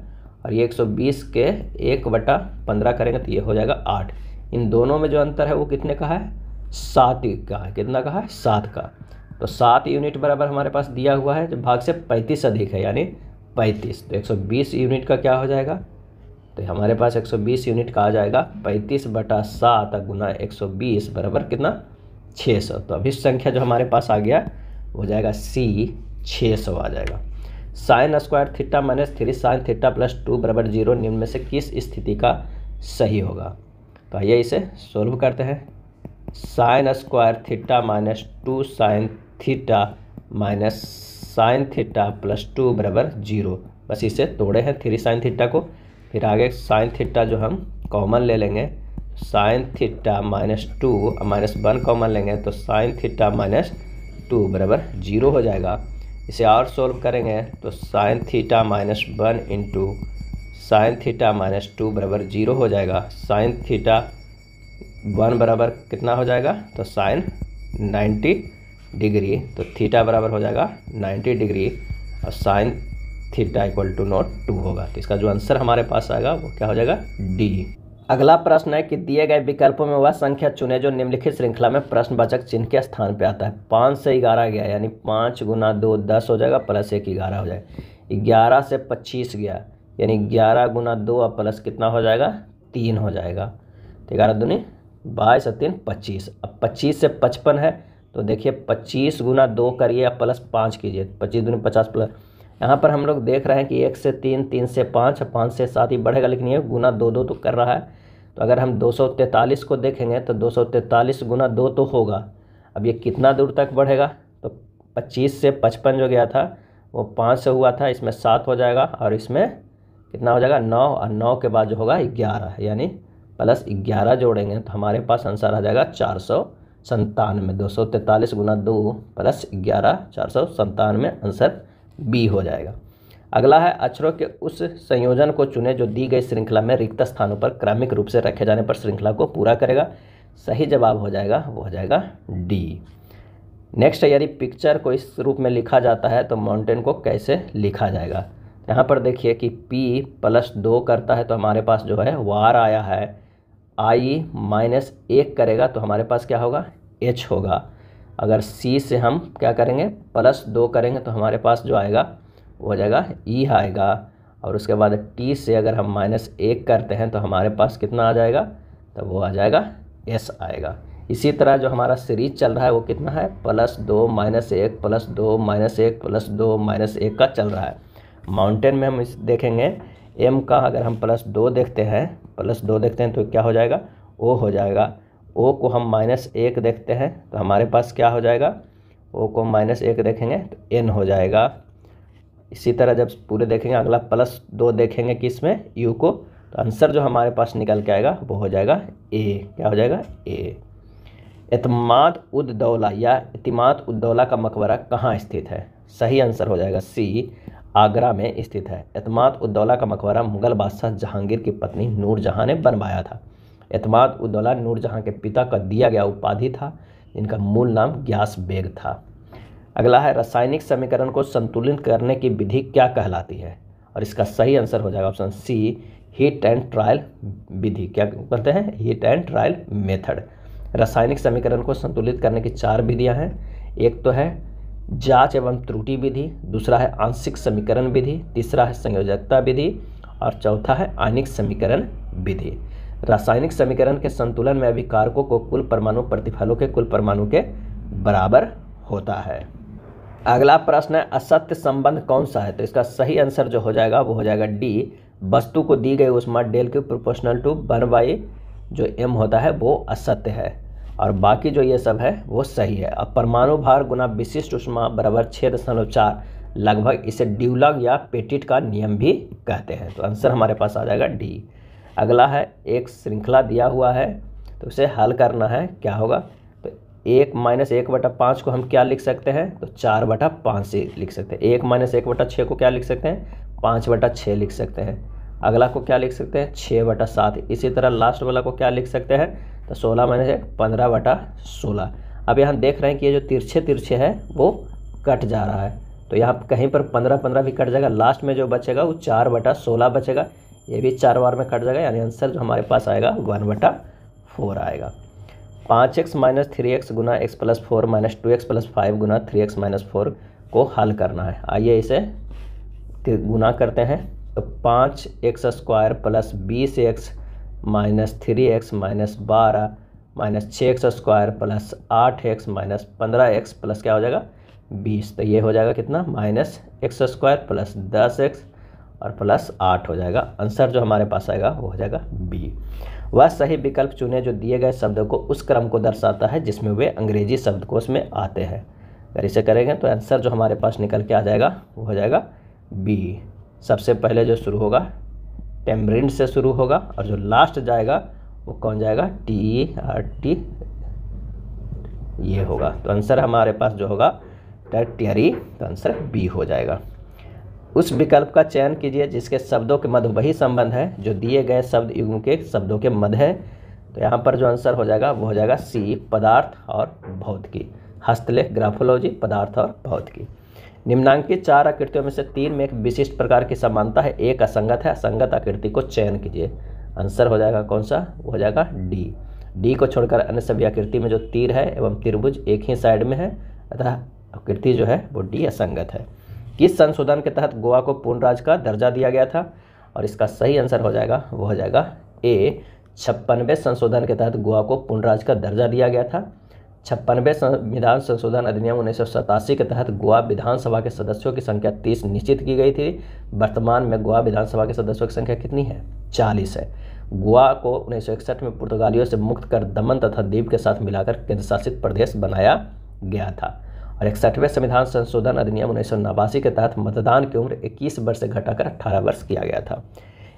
और ये 120 के एक बटा पंद्रह करेंगे तो ये हो जाएगा आठ इन दोनों में जो अंतर है वो कितने का है सात का है कितना का है सात का तो सात यूनिट बराबर हमारे पास दिया हुआ है जो भाग से पैंतीस अधिक है यानी पैंतीस तो एक यूनिट का क्या हो जाएगा तो हमारे पास 120 यूनिट का आ जाएगा पैंतीस बटा सात गुना एक बराबर कितना 600 तो अभी संख्या जो हमारे पास आ गया हो जाएगा सी छः सौ आ जाएगा sine square theta minus three sine theta plus two बराबर जीरो निम्न में से किस स्थिति का सही होगा तो आइए इसे सोल्व करते हैं sine square theta minus two sine theta minus sine theta plus two बराबर जीरो बस इसे तोड़े हैं थ्री साइन थीटा को फिर आगे साइन थीटा जो हम कॉमन ले लेंगे sine theta minus two minus one common लेंगे तो साइन थीटा माइनस टू बराबर जीरो हो जाएगा इसे और सोल्व करेंगे तो sine theta minus one into sine theta minus two बराबर जीरो हो जाएगा साइन थीटा वन बराबर कितना हो जाएगा तो साइन नाइन्टी डिग्री तो थीटा बराबर हो जाएगा नाइन्टी डिग्री और sine theta equal to not two होगा तो इसका जो आंसर हमारे पास आएगा वो क्या हो जाएगा डी अगला प्रश्न है कि दिए गए विकल्पों में वह संख्या चुने जो निम्नलिखित श्रृंखला में प्रश्नवाचक चिन्ह के स्थान पर आता है पाँच से ग्यारह गया यानी पाँच गुना दो दस हो जाएगा प्लस एक ग्यारह हो जाएगा ग्यारह से पच्चीस गया यानी ग्यारह गुना दो और प्लस कितना हो जाएगा तीन हो जाएगा तो ग्यारह दूनी बाईस और तीन पच्चीस अब पच्चीस से पचपन है तो देखिए पच्चीस गुना दो करिए प्लस पाँच कीजिए पच्चीस दूनी पचास प्लस यहाँ पर हम लोग देख रहे हैं कि एक से तीन तीन से पाँच पाँच से सात ही बढ़ेगा लेकिन ये गुना दो दो तो कर रहा है तो अगर हम दो को देखेंगे तो दो गुना दो तो होगा अब ये कितना दूर तक बढ़ेगा तो पच्चीस से पचपन जो गया था वो पाँच से हुआ था इसमें सात हो जाएगा और इसमें कितना हो जाएगा नौ और नौ के बाद जो होगा ग्यारह यानी प्लस ग्यारह जोड़ेंगे तो हमारे पास आंसर आ जाएगा चार सौ संतानवे दो सौ तैंतालीस गुना दो प्लस ग्यारह चार सौ संतानवे आंसर बी हो जाएगा अगला है अक्षरों के उस संयोजन को चुने जो दी गई श्रृंखला में रिक्त स्थानों पर क्रमिक रूप से रखे जाने पर श्रृंखला को पूरा करेगा सही जवाब हो जाएगा वो हो जाएगा डी नेक्स्ट है यदि पिक्चर को इस रूप में लिखा जाता है तो माउंटेन को कैसे लिखा जाएगा यहाँ पर देखिए कि पी प्लस दो करता है तो हमारे पास जो है वार आया है आई माइनस एक करेगा तो हमारे पास क्या होगा एच होगा अगर सी से हम क्या करेंगे प्लस दो करेंगे तो हमारे पास जो आएगा वो हो जाएगा ई आएगा और उसके बाद टी से अगर हम माइनस एक करते हैं तो हमारे पास कितना आ जाएगा तो वो आ जाएगा एस आएगा इसी तरह जो हमारा सीरीज चल रहा है वो कितना है प्लस दो माइनस एक प्लस दो माइनस एक प्लस दो माइनस एक का चल रहा है माउंटेन में हम इस देखेंगे एम का अगर हम प्लस दो देखते हैं प्लस दो देखते हैं तो क्या हो जाएगा ओ हो जाएगा ओ को हम माइनस एक देखते हैं तो हमारे पास क्या हो जाएगा ओ को हम माइनस एक देखेंगे तो एन हो जाएगा इसी तरह जब पूरे देखेंगे अगला प्लस दो देखेंगे कि इसमें यू को तो आंसर जो हमारे पास निकल के आएगा वो हो जाएगा ए क्या हो जाएगा ए एतमाद उद्दौला या इतमाद उद्दौला का मकबरा कहाँ स्थित है सही आंसर हो जाएगा सी आगरा में स्थित है एतमाद उद्दौला का मकबरा मुगल बादशाह जहांगीर की पत्नी नूरजहाँ ने बनवाया था एतमाद उदौला नूरजहाँ के पिता का दिया गया उपाधि था इनका मूल नाम ग्यास बेग था अगला है रासायनिक समीकरण को संतुलित करने की विधि क्या कहलाती है और इसका सही आंसर हो जाएगा option C hit and trial विधि क्या कहते हैं हीट एंड ट्रायल मेथड रासायनिक समीकरण को संतुलित करने की चार विधियां हैं एक तो है जांच एवं त्रुटि विधि दूसरा है आंशिक समीकरण विधि तीसरा है संयोजकता विधि और चौथा है आयनिक समीकरण विधि रासायनिक समीकरण के संतुलन में अभिकारकों को कुल परमाणु प्रतिफलों के कुल परमाणु के बराबर होता है अगला प्रश्न है असत्य संबंध कौन सा है तो इसका सही आंसर जो हो जाएगा वो हो जाएगा डी वस्तु को दी गई उष्मा डेल के प्रोपोर्शनल टू वन बाई जो एम होता है वो असत्य है और बाकी जो ये सब है वो सही है अब परमाणु भार गुना विशिष्ट उष्मा बराबर छः दशमलव चार लगभग इसे ड्यूलग या पेटिट का नियम भी कहते हैं तो आंसर हमारे पास आ जाएगा डी अगला है एक श्रृंखला दिया हुआ है तो उसे हल करना है क्या होगा तो एक माइनस एक बटा पाँच को हम क्या लिख सकते हैं तो चार बटा पाँच से लिख सकते हैं एक माइनस एक बटा छः को क्या लिख सकते हैं पाँच बटा छः लिख सकते हैं अगला को क्या लिख सकते हैं छः बटा सात इसी तरह लास्ट वाला को क्या लिख सकते हैं तो सोलह माइनस एक पंद्रह बटा सोलह अब यहाँ देख रहे हैं कि ये जो तिरछे तिरछे है वो कट जा रहा है तो यहाँ कहीं पर पंद्रह पंद्रह भी कट जाएगा लास्ट में जो बचेगा वो चार बटा सोलह बचेगा ये भी चार बार में कट जाएगा यानी आंसर जो हमारे पास आएगा वन बटा फोर आएगा पाँच एक्स माइनस थ्री एक्स गुना X plus four minus two X plus five गुना थ्री एक्स माइनस फोर को हल करना है आइए इसे गुना करते हैं तो पाँच एक्स स्क्वायर प्लस बीस X minus three X minus बारह माइनस छः एक्स स्क्वायर प्लस आठ एक्स माइनस पंद्रह एक्स प्लस क्या हो जाएगा बीस तो ये हो जाएगा कितना माइनस एक्स स्क्वायर प्लस दस एक्स और प्लस आठ हो जाएगा आंसर जो हमारे पास आएगा वो हो जाएगा बी वह सही विकल्प चुने जो दिए गए शब्द को उस क्रम को दर्शाता है जिसमें वे अंग्रेजी शब्दकोश में आते हैं अगर इसे करेंगे तो आंसर जो हमारे पास निकल के आ जाएगा वो हो जाएगा बी सबसे पहले जो शुरू होगा टेम्ब्रिंड से शुरू होगा और जो लास्ट जाएगा वो कौन जाएगा टी आर टी ये होगा तो आंसर हमारे पास जो होगा टरी तो आंसर बी हो जाएगा उस विकल्प का चयन कीजिए जिसके शब्दों के मध्य वही संबंध है जो दिए गए शब्द युग के शब्दों के मध्य है तो यहाँ पर जो आंसर हो जाएगा वो हो जाएगा सी पदार्थ और भौतिकी हस्तलेख ग्राफोलॉजी पदार्थ और भौतिकी निम्नांकित चार आकृतियों में से तीन में एक विशिष्ट प्रकार की समानता है एक असंगत है असंगत आकृति को चयन कीजिए आंसर हो जाएगा कौन सा वो हो जाएगा डी डी को छोड़कर अन्य सभी आकृति में जो तीर है एवं त्रिभुज एक ही साइड में है अतः आकृति जो है वो डी असंगत है किस संशोधन के तहत गोवा को पूर्ण राज्य का दर्जा दिया गया था और इसका सही आंसर हो जाएगा वो हो जाएगा ए छप्पनवे संशोधन के तहत गोवा को पूर्ण राज्य का दर्जा दिया गया था छप्पनवे संविधान संशोधन अधिनियम उन्नीस के तहत गोवा विधानसभा के सदस्यों की संख्या तीस निश्चित की गई थी वर्तमान में गोवा विधानसभा के सदस्यों की संख्या कितनी है चालीस है गोवा को उन्नीस में पुर्तगालियों से मुक्त कर दमन तथा द्वीप के साथ मिलाकर केंद्र शासित प्रदेश बनाया गया था और इकसठवें संविधान संशोधन अधिनियम उन्नीस सौ के तहत मतदान की उम्र 21 वर्ष से घटाकर 18 वर्ष किया गया था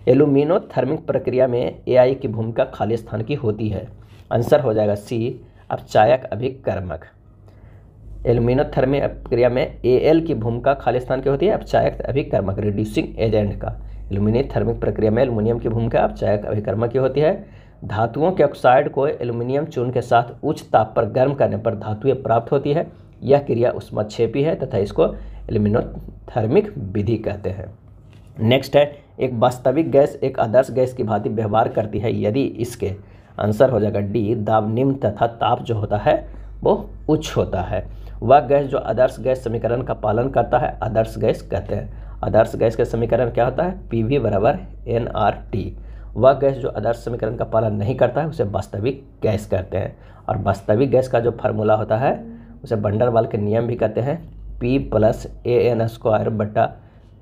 एलुमिनो थर्मिक प्रक्रिया में एआई की भूमिका खाली स्थान की होती है आंसर हो जाएगा सी अब चायक अभिकर्मक एलुमिनो थर्मिक प्रक्रिया में एल की भूमिका खाली स्थान की होती है अब चायक अभिकर्मक रिड्यूसिंग एजेंट का एलुमिनियम थर्मिक प्रक्रिया में एलुमिनियम की भूमिका अब चायक अभिकर्मक की होती है धातुओं के ऑक्साइड को एलुमिनियम चून के साथ उच्च ताप पर गर्म करने पर धातुएं प्राप्त होती है यह क्रिया उष्माक्षेपी है तथा इसको एलिमिनोथर्मिक विधि कहते हैं नेक्स्ट है एक वास्तविक गैस एक आदर्श गैस की भांति व्यवहार करती है यदि इसके आंसर हो जाएगा डी दाब निम्न तथा ताप जो होता है वो उच्च होता है वह गैस जो आदर्श गैस समीकरण का पालन करता है आदर्श गैस कहते हैं आदर्श गैस का समीकरण क्या होता है पी वी बराबर एन आर टी वह गैस जो आदर्श समीकरण का पालन नहीं करता है उसे वास्तविक गैस कहते हैं और वास्तविक गैस का जो फार्मूला होता है उसे बंडरवाल के नियम भी कहते हैं P plus A N square बटा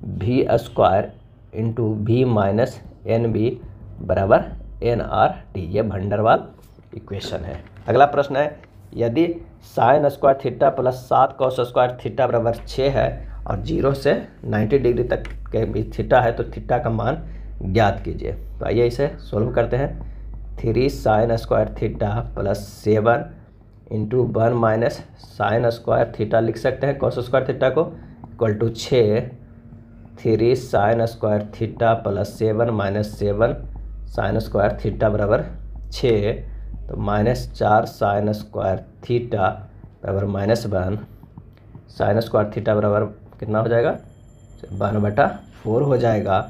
V square into V minus N B बराबर एन आर टी ये भंडरवाल इक्वेशन है अगला प्रश्न है यदि साइन स्क्वायर थीटा प्लस सात कॉस स्क्वायर थीटा बराबर छः है और जीरो से नाइन्टी डिग्री तक के बीच थीटा है तो थीटा का मान ज्ञात कीजिए तो आइए इसे सोल्व करते हैं three sine square theta plus seven into one minus sine square theta लिख सकते हैं कॉस स्क्वायर थीटा को इक्वल टू छः three sine square theta plus seven minus seven sine square theta बराबर छः तो माइनस चार साइन स्क्वायर थीटा बराबर minus one sine square theta बराबर कितना हो जाएगा वन बटा फोर हो जाएगा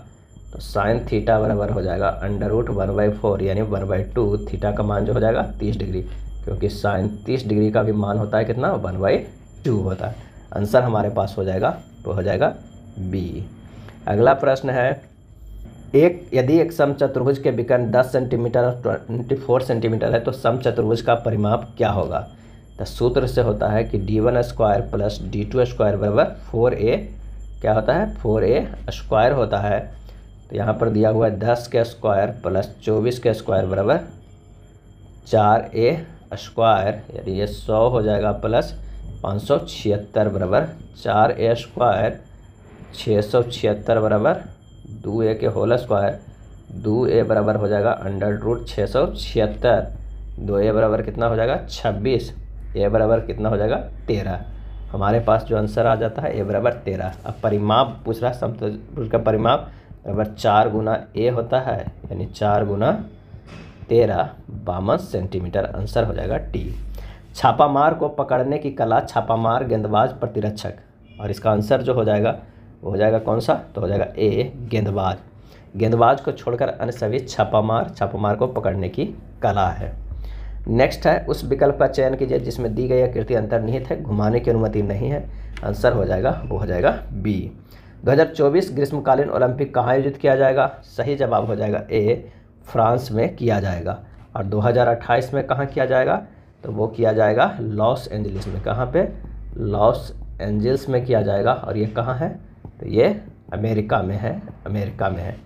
तो साइन थीटा बराबर हो जाएगा under root one by four यानी वन बाई टू थीटा का मान जो हो जाएगा तीस डिग्री क्योंकि साइन तीस डिग्री का भी मान होता है कितना वन बाई टू होता है आंसर हमारे पास हो जाएगा वो हो जाएगा बी अगला प्रश्न है एक यदि एक सम चतुर्भुज के विकर्ण 10 सेंटीमीटर और ट्वेंटी फोर सेंटीमीटर है तो सम चतुर्भुज का परिमाप क्या होगा तो सूत्र से होता है कि D one square plus D two square बराबर फोर ए क्या होता है फोर ए स्क्वायर होता है तो यहाँ पर दिया हुआ है दस के स्क्वायर प्लस चौबीस के स्क्वायर बराबर चार ए स्क्वायर यानी ये सौ हो जाएगा प्लस पाँच सौ छिहत्तर बराबर चार ए स्क्वायर छः सौ छिहत्तर बराबर दो ए के होल स्क्वायर दो ए बराबर हो जाएगा अंडर रूट छः सौ छिहत्तर दो ए बराबर कितना हो जाएगा छब्बीस ए बराबर कितना हो जाएगा तेरह हमारे पास जो आंसर आ जाता है ए बराबर तेरह अब परिमाप पूछ रहा है समतुज तो का परिमाप बराबर चार गुना ए होता है यानी चार गुना तेरह बावन सेंटीमीटर आंसर हो जाएगा टी छापामार को पकड़ने की कला छापामार गेंदबाज प्रतिरक्षक और इसका आंसर जो हो जाएगा वो हो जाएगा कौन सा तो हो जाएगा ए गेंदबाज गेंदबाज को छोड़कर अन्य सभी छापामार छापामार को पकड़ने की कला है नेक्स्ट है उस विकल्प का चयन कीजिए जिसमें दी गई आकृति अंतर्निहित है घुमाने की अनुमति नहीं है आंसर हो जाएगा वो हो जाएगा बी 2024 ग्रीष्मकालीन ओलंपिक कहाँ आयोजित किया जाएगा सही जवाब हो जाएगा ए फ्रांस में किया जाएगा और 2028 में कहाँ किया जाएगा तो वो किया जाएगा लॉस एंजलिस में कहाँ पे लॉस एंजल्स में किया जाएगा और ये कहाँ है तो ये अमेरिका में है अमेरिका में है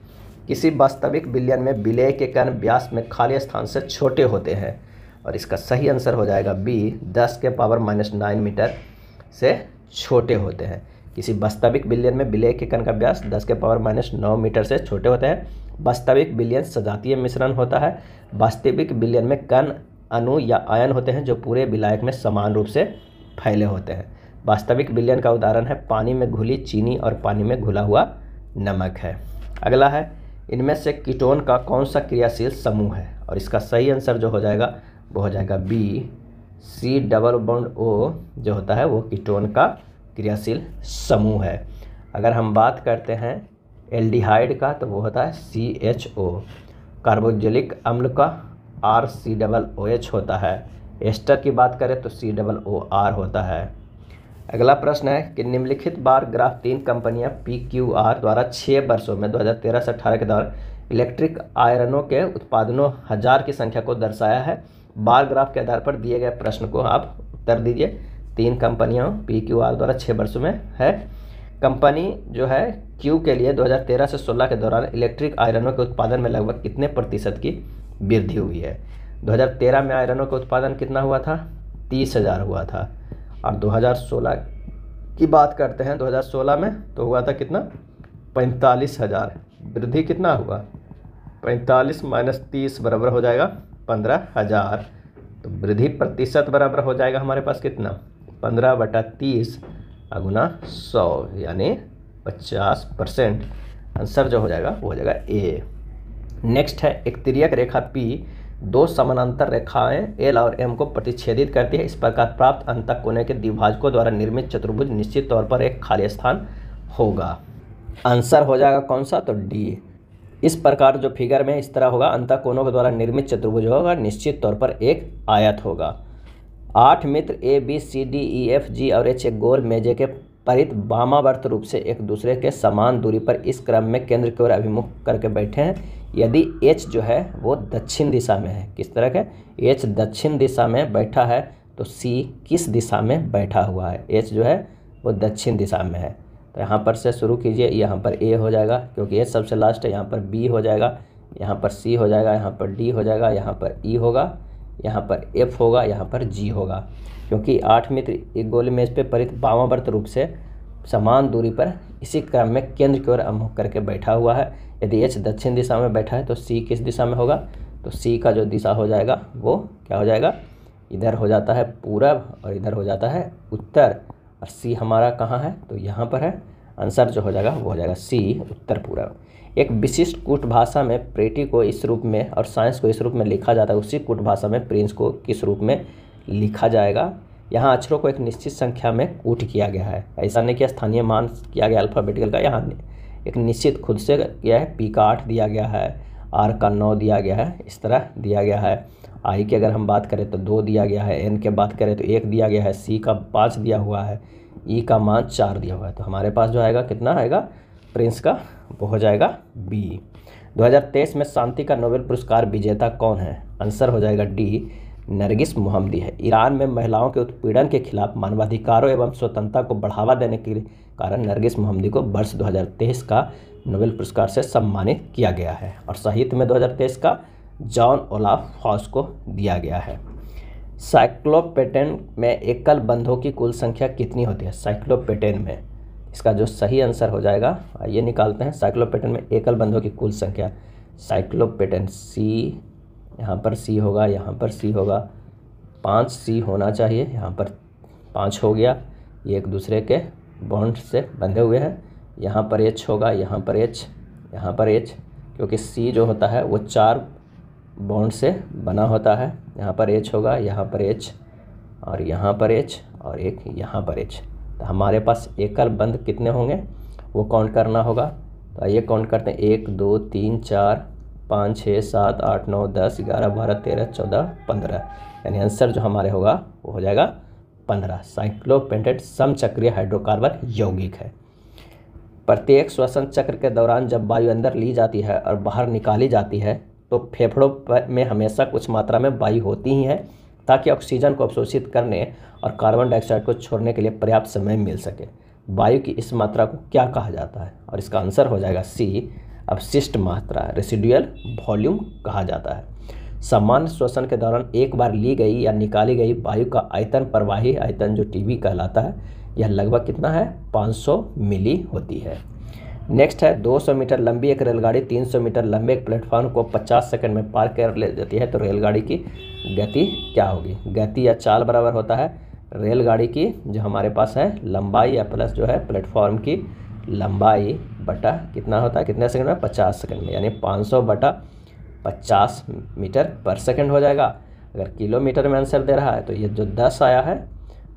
किसी वास्तविक बिलियन में विलय के कारण ब्यास में खाली स्थान से छोटे होते हैं और इसका सही आंसर हो जाएगा बी दस के पावर माइनस नाइन मीटर से छोटे होते हैं किसी वास्तविक बिलियन में विलय के कण का ब्यास दस के पावर माइनस नौ मीटर से छोटे होते हैं वास्तविक बिलियन सजातीय मिश्रण होता है वास्तविक बिलियन में कण अणु या आयन होते हैं जो पूरे विलायक में समान रूप से फैले होते हैं वास्तविक बिलियन का उदाहरण है पानी में घुली चीनी और पानी में घुला हुआ नमक है अगला है इनमें से कीटोन का कौन सा क्रियाशील समूह है और इसका सही आंसर जो हो जाएगा वो हो जाएगा B C double bond O जो होता है वो कीटोन का क्रियाशील समूह है अगर हम बात करते हैं एल्डिहाइड का तो वो होता है सी एच ओ कार्बोजेलिक अम्ल का R C double O H होता है एस्टर की बात करें तो सी डबल ओ आर होता है अगला प्रश्न है कि निम्नलिखित बार ग्राफ तीन कंपनियां पी क्यू आर द्वारा छः वर्षों में 2013 से 18 के दौरान इलेक्ट्रिक आयरनों के उत्पादनों हजार की संख्या को दर्शाया है बार ग्राफ के आधार पर दिए गए प्रश्न को आप उत्तर दीजिए तीन कंपनियों पी क्यू आर द्वारा छः वर्षों में है कंपनी जो है क्यू के लिए 2013 से 16 के दौरान इलेक्ट्रिक आयरनों के उत्पादन में लगभग कितने प्रतिशत की वृद्धि हुई है 2013 में आयरनों का उत्पादन कितना हुआ था तीस हज़ार हुआ था और 2016 की बात करते हैं 2016 में तो हुआ था कितना पैंतालीस हज़ार वृद्धि कितना हुआ पैंतालीस माइनस तीस बराबर हो जाएगा पंद्रह हज़ार तो वृद्धि प्रतिशत बराबर हो जाएगा हमारे पास कितना पंद्रह बटा तीस गुना सौ यानी पचास परसेंट आंसर जो हो जाएगा वो हो जाएगा ए नेक्स्ट है एक तिरक रेखा पी दो समानांतर रेखाएं एल और एम को प्रतिच्छेदित करती है इस प्रकार प्राप्त अंतक कोने के द्विभाजकों द्वारा निर्मित चतुर्भुज निश्चित तौर पर एक खाली स्थान होगा आंसर हो जाएगा कौन सा तो डी इस प्रकार जो फिगर में इस तरह होगा अंतक कोनों के द्वारा निर्मित चतुर्भुज होगा निश्चित तौर पर एक आयत होगा आठ मित्र A B C D E F G और एच एक गोल मेजे के परित वामावर्त रूप से एक दूसरे के समान दूरी पर इस क्रम में केंद्र की ओर अभिमुख करके बैठे हैं यदि एच जो है वो दक्षिण दिशा में है किस तरह के एच दक्षिण दिशा में बैठा है तो सी किस दिशा में बैठा हुआ है एच जो है वो दक्षिण दिशा में है तो यहाँ पर से शुरू कीजिए यहाँ पर ए हो जाएगा क्योंकि एच सबसे लास्ट है यहाँ पर बी हो जाएगा यहाँ पर सी हो जाएगा यहाँ पर डी हो जाएगा यहाँ पर ई e होगा यहाँ पर एफ होगा यहाँ पर जी होगा क्योंकि आठ मित्र एक गोल में इस पर परित वामावर्त रूप से समान दूरी पर इसी क्रम में केंद्र की ओर अमुख करके बैठा हुआ है यदि एच दक्षिण दिशा में बैठा है तो सी किस दिशा में होगा तो सी का जो दिशा हो जाएगा वो क्या हो जाएगा इधर हो जाता है पूरब और इधर हो जाता है उत्तर और सी हमारा कहाँ है तो यहाँ पर है आंसर जो हो जाएगा वो हो जाएगा सी उत्तर पूरब एक विशिष्ट कूट भाषा में प्रेटी को इस रूप में और साइंस को इस रूप में लिखा जाता है उसी कूट भाषा में प्रिंस को किस रूप में लिखा जाएगा यहाँ अक्षरों को एक निश्चित संख्या में कूट किया गया है ऐसा नहीं कि स्थानीय मान किया गया अल्फ़ाबेटिकल का यहाँ एक निश्चित खुद से यह है पी का आठ दिया गया है आर का नौ दिया गया है इस तरह दिया गया है आई की अगर हम बात करें तो दो दिया गया है एन के बात करें तो एक दिया गया है सी का पाँच दिया हुआ है ई e का मान चार दिया हुआ है तो हमारे पास जो आएगा कितना आएगा प्रिंस का हो जाएगा बी 2023 में शांति का नोबेल पुरस्कार विजेता कौन है आंसर हो जाएगा डी नरगिस मोहम्मदी है ईरान में महिलाओं के उत्पीड़न के खिलाफ मानवाधिकारों एवं स्वतंत्रता को बढ़ावा देने के कारण नरगिस मोहम्मदी को वर्ष 2023 का नोबेल पुरस्कार से सम्मानित किया गया है और साहित्य में 2023 का जॉन ओलाफ हॉस को दिया गया है साइक्लोपेटेन में एकल बंधों की कुल संख्या कितनी होती है साइक्लोपेटेन में इसका जो सही आंसर हो जाएगा ये निकालते हैं साइक्लोपेटन में एकल बंधों की कुल संख्या साइक्लोपेटन सी यहाँ पर सी होगा यहाँ पर सी होगा पाँच सी होना चाहिए यहाँ पर पाँच हो गया ये एक दूसरे के बॉन्ड से बंधे हुए हैं यहाँ पर एच होगा यहाँ पर एच यहाँ पर एच क्योंकि सी जो होता है वो चार बॉन्ड से बना होता है यहाँ पर एच होगा यहाँ पर एच और यहाँ पर एच और एक यहाँ पर एच तो हमारे पास एकल बंद कितने होंगे वो काउंट करना होगा तो आइए काउंट करते हैं एक दो तीन चार पाँच छः सात आठ नौ दस ग्यारह बारह तेरह चौदह पंद्रह यानी आंसर जो हमारे होगा वो हो जाएगा पंद्रह साइक्लोपेंटेड समचक्रीय हाइड्रोकार्बन यौगिक है प्रत्येक श्वसन चक्र के दौरान जब वायु अंदर ली जाती है और बाहर निकाली जाती है तो फेफड़ों में हमेशा कुछ मात्रा में वायु होती ही है ताकि ऑक्सीजन को अवशोषित करने और कार्बन डाइऑक्साइड को छोड़ने के लिए पर्याप्त समय मिल सके वायु की इस मात्रा को क्या कहा जाता है और इसका आंसर हो जाएगा सी अवशिष्ट मात्रा रेसिडुअल वॉल्यूम कहा जाता है सामान्य श्वसन के दौरान एक बार ली गई या निकाली गई वायु का आयतन प्रवाही आयतन जो टीवी कहलाता है यह लगभग कितना है 500 मिली होती है नेक्स्ट है 200 मीटर लंबी एक रेलगाड़ी 300 मीटर लंबे एक प्लेटफॉर्म को 50 सेकंड में पार कर ले जाती है तो रेलगाड़ी की गति क्या होगी गति या चाल बराबर होता है रेलगाड़ी की जो हमारे पास है लंबाई या प्लस जो है प्लेटफॉर्म की लंबाई बटा कितना होता है कितने सेकंड में पचास सेकंड में यानी पाँच सौ बटा पचास मीटर पर सेकेंड हो जाएगा अगर किलोमीटर में आंसर दे रहा है तो ये जो दस आया है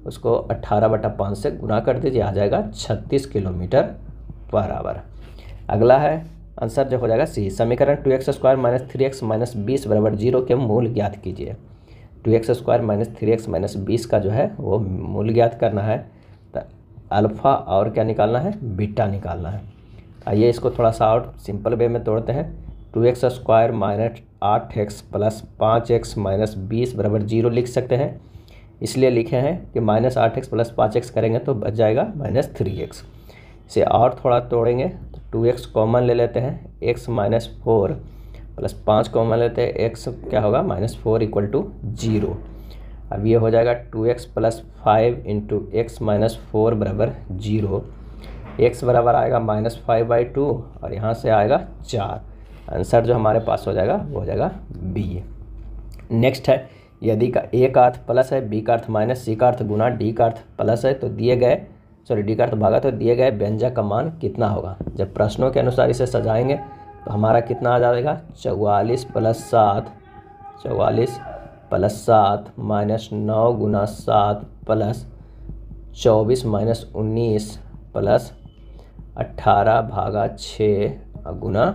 उसको अट्ठारह बटा पाँच से गुना कर दीजिए आ जाएगा छत्तीस किलोमीटर बराबर अगला है आंसर जो हो जाएगा सी समीकरण two X square minus three X minus बीस बराबर जीरो के मूल ज्ञात कीजिए two X square minus three X minus बीस का जो है वो मूल ज्ञात करना है तो अल्फ़ा और क्या निकालना है बीटा निकालना है आइए इसको थोड़ा सा और सिंपल वे में तोड़ते हैं टू एक्स स्क्वायर माइनस आठ एक्स प्लस पाँच एक्स माइनस बीस बराबर जीरो लिख सकते हैं इसलिए लिखे हैं कि माइनस आठ एक्स प्लस पाँच एक्स करेंगे तो बच जाएगा माइनस थ्री एक्स इसे और थोड़ा तोड़ेंगे तो टू एक्स कॉमन ले लेते हैं एक्स माइनस फोर प्लस पाँच कॉमन लेते हैं एक्स क्या होगा minus four equal to zero अब ये हो जाएगा two X plus five into X minus four बराबर जीरो एक्स बराबर आएगा माइनस फाइव बाई टू और यहाँ से आएगा चार आंसर जो हमारे पास हो जाएगा वो हो जाएगा बी नेक्स्ट है यदि का ए का अर्थ प्लस है बी का अर्थ माइनस सी का अर्थ गुना डी का अर्थ प्लस है तो दिए गए सॉरी डी का अर्थ तो भागा तो दिए गए व्यंजक का मान कितना होगा जब प्रश्नों के अनुसार इसे सजाएंगे तो हमारा कितना आ जाएगा चौवालीस प्लस सात चौवालीस प्लस सात माइनस नौ गुना सात प्लस चौबीस माइनस उन्नीस प्लस अट्ठारह भागा छः गुना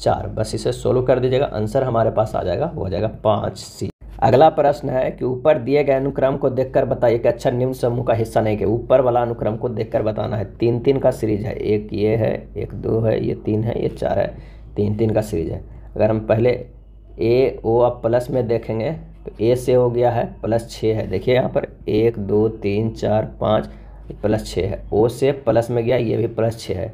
चार बस इसे सोल्व कर दीजिएगा आंसर हमारे पास आ जाएगा हो जाएगा पाँच सी अगला प्रश्न है कि ऊपर दिए गए अनुक्रम को देखकर बताइए कि अच्छा निम्न समूह का हिस्सा नहीं है ऊपर वाला अनुक्रम को देखकर बताना है तीन तीन का सीरीज है एक ये है एक दो है ये तीन है ये चार है तीन तीन का सीरीज है अगर हम पहले ए ओ अब प्लस में देखेंगे तो ए से हो गया है प्लस छः है देखिए यहाँ पर एक दो तीन चार पाँच प्लस छः है ओ से प्लस में गया ये भी प्लस छः है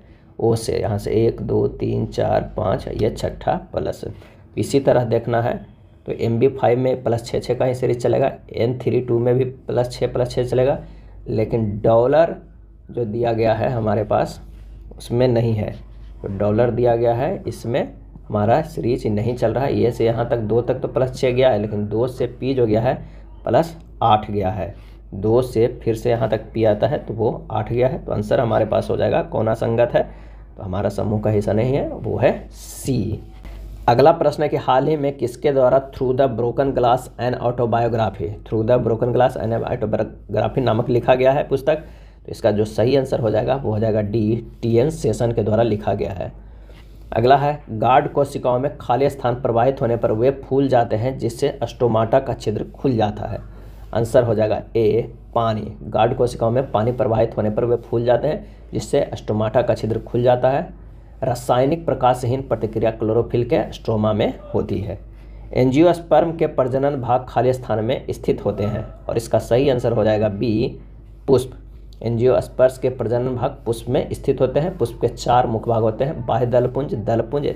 ओ से यहाँ से एक दो तीन चार पाँच ये छठा प्लस इसी तरह देखना है तो एम बी फाइव में प्लस छः छः का ही सीरीज चलेगा एन थ्री टू में भी प्लस छः प्लस छः चलेगा लेकिन डॉलर जो दिया गया है हमारे पास उसमें नहीं है तो डॉलर दिया गया है इसमें हमारा सीरीज नहीं चल रहा है ये से यहाँ तक दो तक तो प्लस छः गया है लेकिन दो से पी जो गया है प्लस आठ गया है दो से फिर से यहाँ तक पी आता है तो वो आठ गया है तो आंसर हमारे पास हो जाएगा कौन संगत है तो हमारा समूह का हिस्सा नहीं है वो है सी अगला प्रश्न है कि हाल ही में किसके द्वारा through the broken glass and autobiography through the broken glass and autobiography नामक लिखा गया है पुस्तक तो इसका जो सही आंसर हो जाएगा वो हो जाएगा डी टी एन सेशन के द्वारा लिखा गया है अगला है गार्ड कोशिकाओं में खाली स्थान प्रवाहित होने पर वे फूल जाते हैं जिससे अस्टोमाटा का छिद्र खुल जाता है आंसर हो जाएगा ए पानी गार्ड कोशिकाओं में पानी प्रवाहित होने पर वे फूल जाते हैं जिससे अस्टोमाटा का छिद्र खुल जाता है रासायनिक प्रकाशहीन प्रतिक्रिया क्लोरोफिल के स्ट्रोमा में होती है एंजियोस्पर्म के प्रजनन भाग खाली स्थान में स्थित होते हैं और इसका सही आंसर हो जाएगा बी पुष्प एंजियोस्पर्स के प्रजनन भाग पुष्प में स्थित होते हैं पुष्प के चार मुख्य भाग होते हैं बाह्य दलपुंज दलपुंज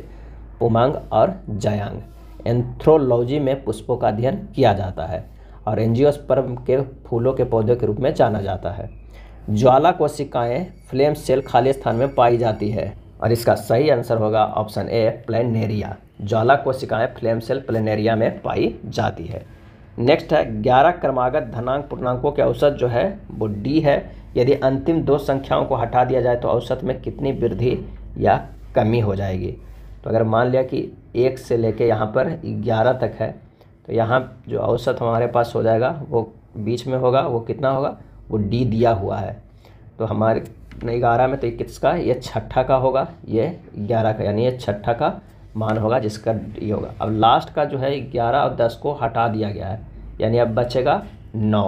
पुमांग और जयांग एंथ्रोलॉजी में पुष्पों का अध्ययन किया जाता है और एंजियोस्पर्म के फूलों के पौधों के रूप में जाना जाता है ज्वाला कोशिकाएँ फ्लेम सेल खाली स्थान में पाई जाती है और इसका सही आंसर होगा ऑप्शन ए प्लेनेरिया ज्वाला कोशिकाएं फ्लेम सेल प्लेनेरिया में पाई जाती है नेक्स्ट है ग्यारह क्रमागत धनांक पूर्णांकों के औसत जो है वो डी है यदि अंतिम दो संख्याओं को हटा दिया जाए तो औसत में कितनी वृद्धि या कमी हो जाएगी तो अगर मान लिया कि एक से लेके यहाँ पर ग्यारह तक है तो यहाँ जो औसत हमारे पास हो जाएगा वो बीच में होगा वो कितना होगा वो डी दिया हुआ है तो हमारे नहीं ग्यारह में तो ये किसका ये छठा का होगा ये ग्यारह का यानी ये छठा का मान होगा जिसका ये होगा अब लास्ट का जो है ग्यारह और दस को हटा दिया गया है यानी अब बचेगा नौ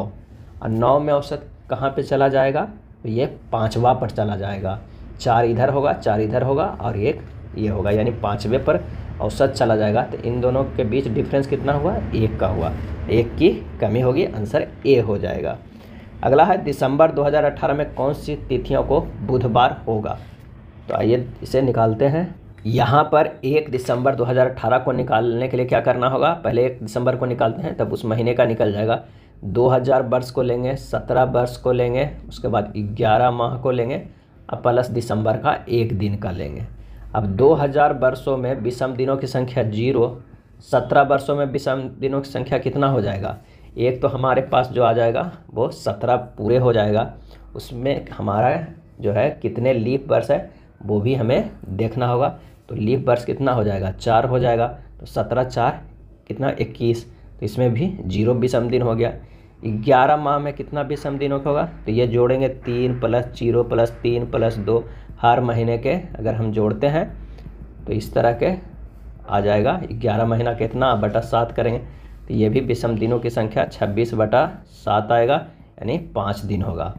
और नौ में औसत कहाँ पे चला जाएगा तो ये पाँचवा पर चला जाएगा चार इधर होगा चार इधर होगा और एक ये होगा यानी पाँचवें पर औसत चला जाएगा तो इन दोनों के बीच डिफरेंस कितना हुआ एक का हुआ एक की कमी होगी आंसर ए हो जाएगा अगला है दिसंबर 2018 में कौन सी तिथियों को बुधवार होगा तो आइए इसे निकालते हैं यहाँ पर एक दिसंबर 2018 को निकालने के लिए क्या करना होगा पहले एक दिसंबर को निकालते हैं तब उस महीने का निकल जाएगा 2000 वर्ष को लेंगे 17 वर्ष को लेंगे उसके बाद 11 माह को लेंगे अब प्लस दिसंबर का एक दिन का लेंगे अब 2000 वर्षों में विषम दिनों की संख्या जीरो सत्रह वर्षों में विषम दिनों की संख्या कितना हो जाएगा एक तो हमारे पास जो आ जाएगा वो सत्रह पूरे हो जाएगा उसमें हमारा जो है कितने लीप वर्ष है वो भी हमें देखना होगा तो लीप वर्ष कितना हो जाएगा चार हो जाएगा तो सत्रह चार कितना इक्कीस तो इसमें भी जीरो विषम दिन हो गया ग्यारह माह में कितना विषम दिन होगा तो ये जोड़ेंगे तीन प्लस जीरो प्लस तीन प्लस दो हर महीने के अगर हम जोड़ते हैं तो इस तरह के आ जाएगा ग्यारह महीना कितना बटा सात करेंगे तो ये भी विषम दिनों की संख्या छब्बीस बटा सात आएगा यानी पाँच दिन होगा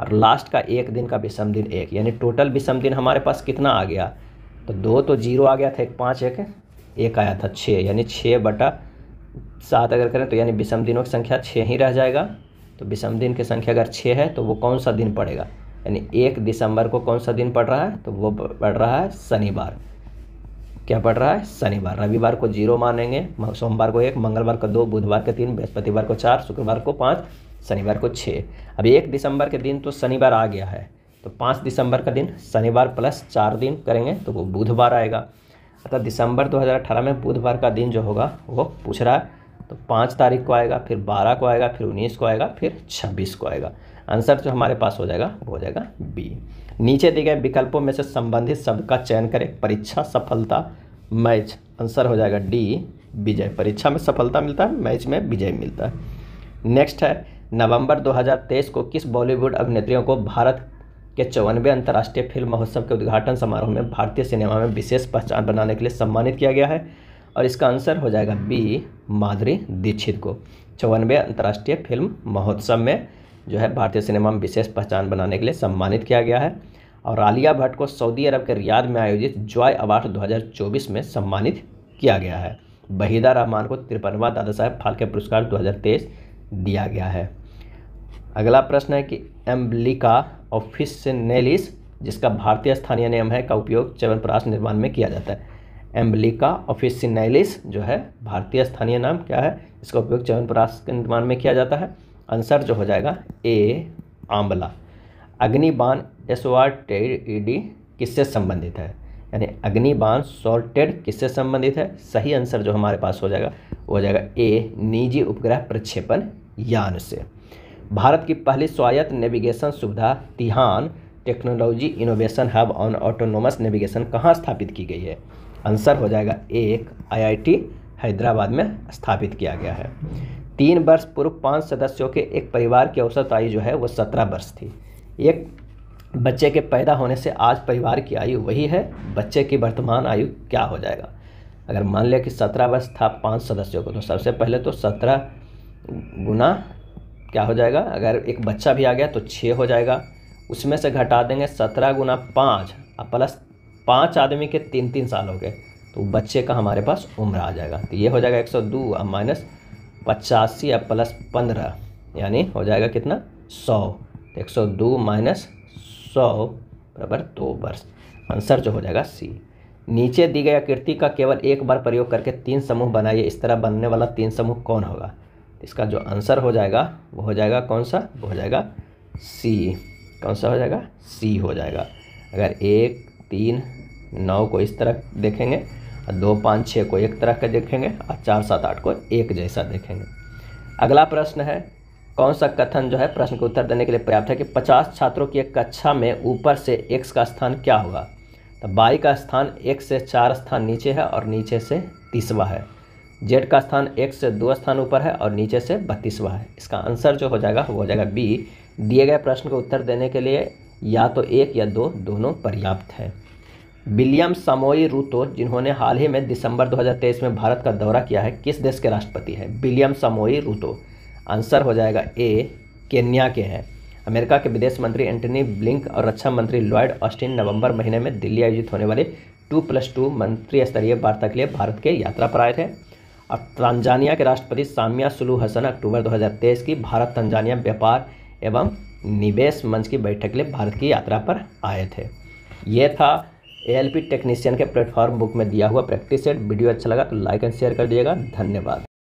और लास्ट का एक दिन का विषम दिन एक यानी टोटल विषम दिन हमारे पास कितना आ गया तो दो तो जीरो आ गया था एक पाँच एक एक आया था छः यानी छः बटा सात अगर करें तो यानी विषम दिनों की संख्या छः ही रह जाएगा तो विषम दिन की संख्या अगर छः है तो वो कौन सा दिन पड़ेगा यानी एक दिसंबर को कौन सा दिन पड़ रहा है तो वो पड़ रहा है शनिवार क्या पड़ रहा है शनिवार रविवार को जीरो मानेंगे सोमवार को एक मंगलवार को दो बुधवार को तीन बृहस्पतिवार को चार शुक्रवार को पाँच शनिवार को छः अब एक दिसंबर के दिन तो शनिवार आ गया है तो पाँच दिसंबर का दिन शनिवार प्लस चार दिन करेंगे तो वो बुधवार आएगा अर्थात दिसंबर 2018 में बुधवार का दिन जो होगा वो पूछ रहा है तो पाँच तारीख को आएगा फिर बारह को आएगा फिर उन्नीस को आएगा फिर छब्बीस को आएगा आंसर जो हमारे पास हो जाएगा वो हो जाएगा बी नीचे दिए गए विकल्पों में से संबंधित शब्द का चयन करें परीक्षा सफलता मैच आंसर हो जाएगा डी विजय परीक्षा में सफलता मिलता है मैच में विजय मिलता है नेक्स्ट है नवंबर 2023 को किस बॉलीवुड अभिनेत्रियों को भारत के चौवनवे अंतर्राष्ट्रीय फिल्म महोत्सव के उद्घाटन समारोह में भारतीय सिनेमा में विशेष पहचान बनाने के लिए सम्मानित किया गया है और इसका आंसर हो जाएगा बी माधुरी दीक्षित को चौवनवे अंतर्राष्ट्रीय फिल्म महोत्सव में जो है भारतीय सिनेमा में विशेष पहचान बनाने के लिए सम्मानित किया गया है और आलिया भट्ट को सऊदी अरब के रियाद में आयोजित जॉय अवार्ड 2024 में सम्मानित किया गया है बहीदा रहमान को तिरपनवा दादा साहेब फाल्के पुरस्कार 2023 दिया गया है अगला प्रश्न है कि एम्बलिका ऑफिसनेलिस जिसका भारतीय स्थानीय नियम है का उपयोग च्यवनप्राश निर्माण में किया जाता है एम्बलिका ऑफिसनेलिस जो है भारतीय स्थानीय नाम क्या है इसका उपयोग च्यवनप्राश के निर्माण में किया जाता है आंसर जो हो जाएगा ए आंवला अग्निबान टेड ई डी किससे संबंधित है यानी अग्निबान सॉल्टेड किससे संबंधित है सही आंसर जो हमारे पास हो जाएगा वो हो जाएगा ए निजी उपग्रह प्रक्षेपण यान से भारत की पहली स्वायत्त नेविगेशन सुविधा TiHAN technology innovation hub on autonomous navigation कहाँ स्थापित की गई है आंसर हो जाएगा एक आईआईटी हैदराबाद में स्थापित किया गया है तीन वर्ष पूर्व पाँच सदस्यों के एक परिवार की औसत आयु जो है वो सत्रह वर्ष थी एक बच्चे के पैदा होने से आज परिवार की आयु वही है बच्चे की वर्तमान आयु क्या हो जाएगा अगर मान लिया कि सत्रह वर्ष था पाँच सदस्यों को तो सबसे पहले तो सत्रह गुना क्या हो जाएगा अगर एक बच्चा भी आ गया तो छः हो जाएगा उसमें से घटा देंगे सत्रह गुना पाँच और प्लस पाँच आदमी के तीन तीन साल हो गए तो बच्चे का हमारे पास उम्र आ जाएगा तो ये हो जाएगा एक सौ दो और माइनस पचासी या प्लस पंद्रह यानी हो जाएगा कितना सौ तो एक सौ दो माइनस सौ बराबर दो वर्ष आंसर जो हो जाएगा सी नीचे दी गई आकृति का केवल एक बार प्रयोग करके तीन समूह बनाइए इस तरह बनने वाला तीन समूह कौन होगा तो इसका जो आंसर हो जाएगा वो हो जाएगा कौन सा वो हो जाएगा सी कौन सा हो जाएगा सी हो जाएगा अगर एक तीन नौ को इस तरह देखेंगे और दो पाँच छः को एक तरह का देखेंगे और चार सात आठ को एक जैसा देखेंगे अगला प्रश्न है कौन सा कथन जो है प्रश्न को उत्तर देने के लिए पर्याप्त है कि पचास छात्रों की एक कक्षा में ऊपर से x का स्थान क्या होगा तो बाई का स्थान एक से चार स्थान नीचे है और नीचे से तीसवा है जेड का स्थान एक से दो स्थान ऊपर है और नीचे से बत्तीसवा है इसका आंसर जो हो जाएगा वो हो जाएगा बी दिए गए प्रश्न को उत्तर देने के लिए या तो एक या दो दोनों पर्याप्त है विलियम समोई रूतो जिन्होंने हाल ही में दिसंबर 2023 में भारत का दौरा किया है किस देश के राष्ट्रपति हैं विलियम समोई रूतो आंसर हो जाएगा ए केन्या के हैं अमेरिका के विदेश मंत्री एंटनी ब्लिंक और रक्षा मंत्री लॉयड ऑस्टिन नवंबर महीने में दिल्ली आयोजित होने वाले टू प्लस टू मंत्री स्तरीय वार्ता के लिए भारत के यात्रा पर आए थे और तंजानिया के राष्ट्रपति सामिया सुलू हसन अक्टूबर 2023 की भारत तंजानिया व्यापार एवं निवेश मंच की बैठक के लिए भारत की यात्रा पर आए थे ये था एएलपी टेक्नीशियन के प्लेटफॉर्म बुक में दिया हुआ प्रैक्टिस सेट वीडियो अच्छा लगा तो लाइक एंड शेयर कर दिएगा धन्यवाद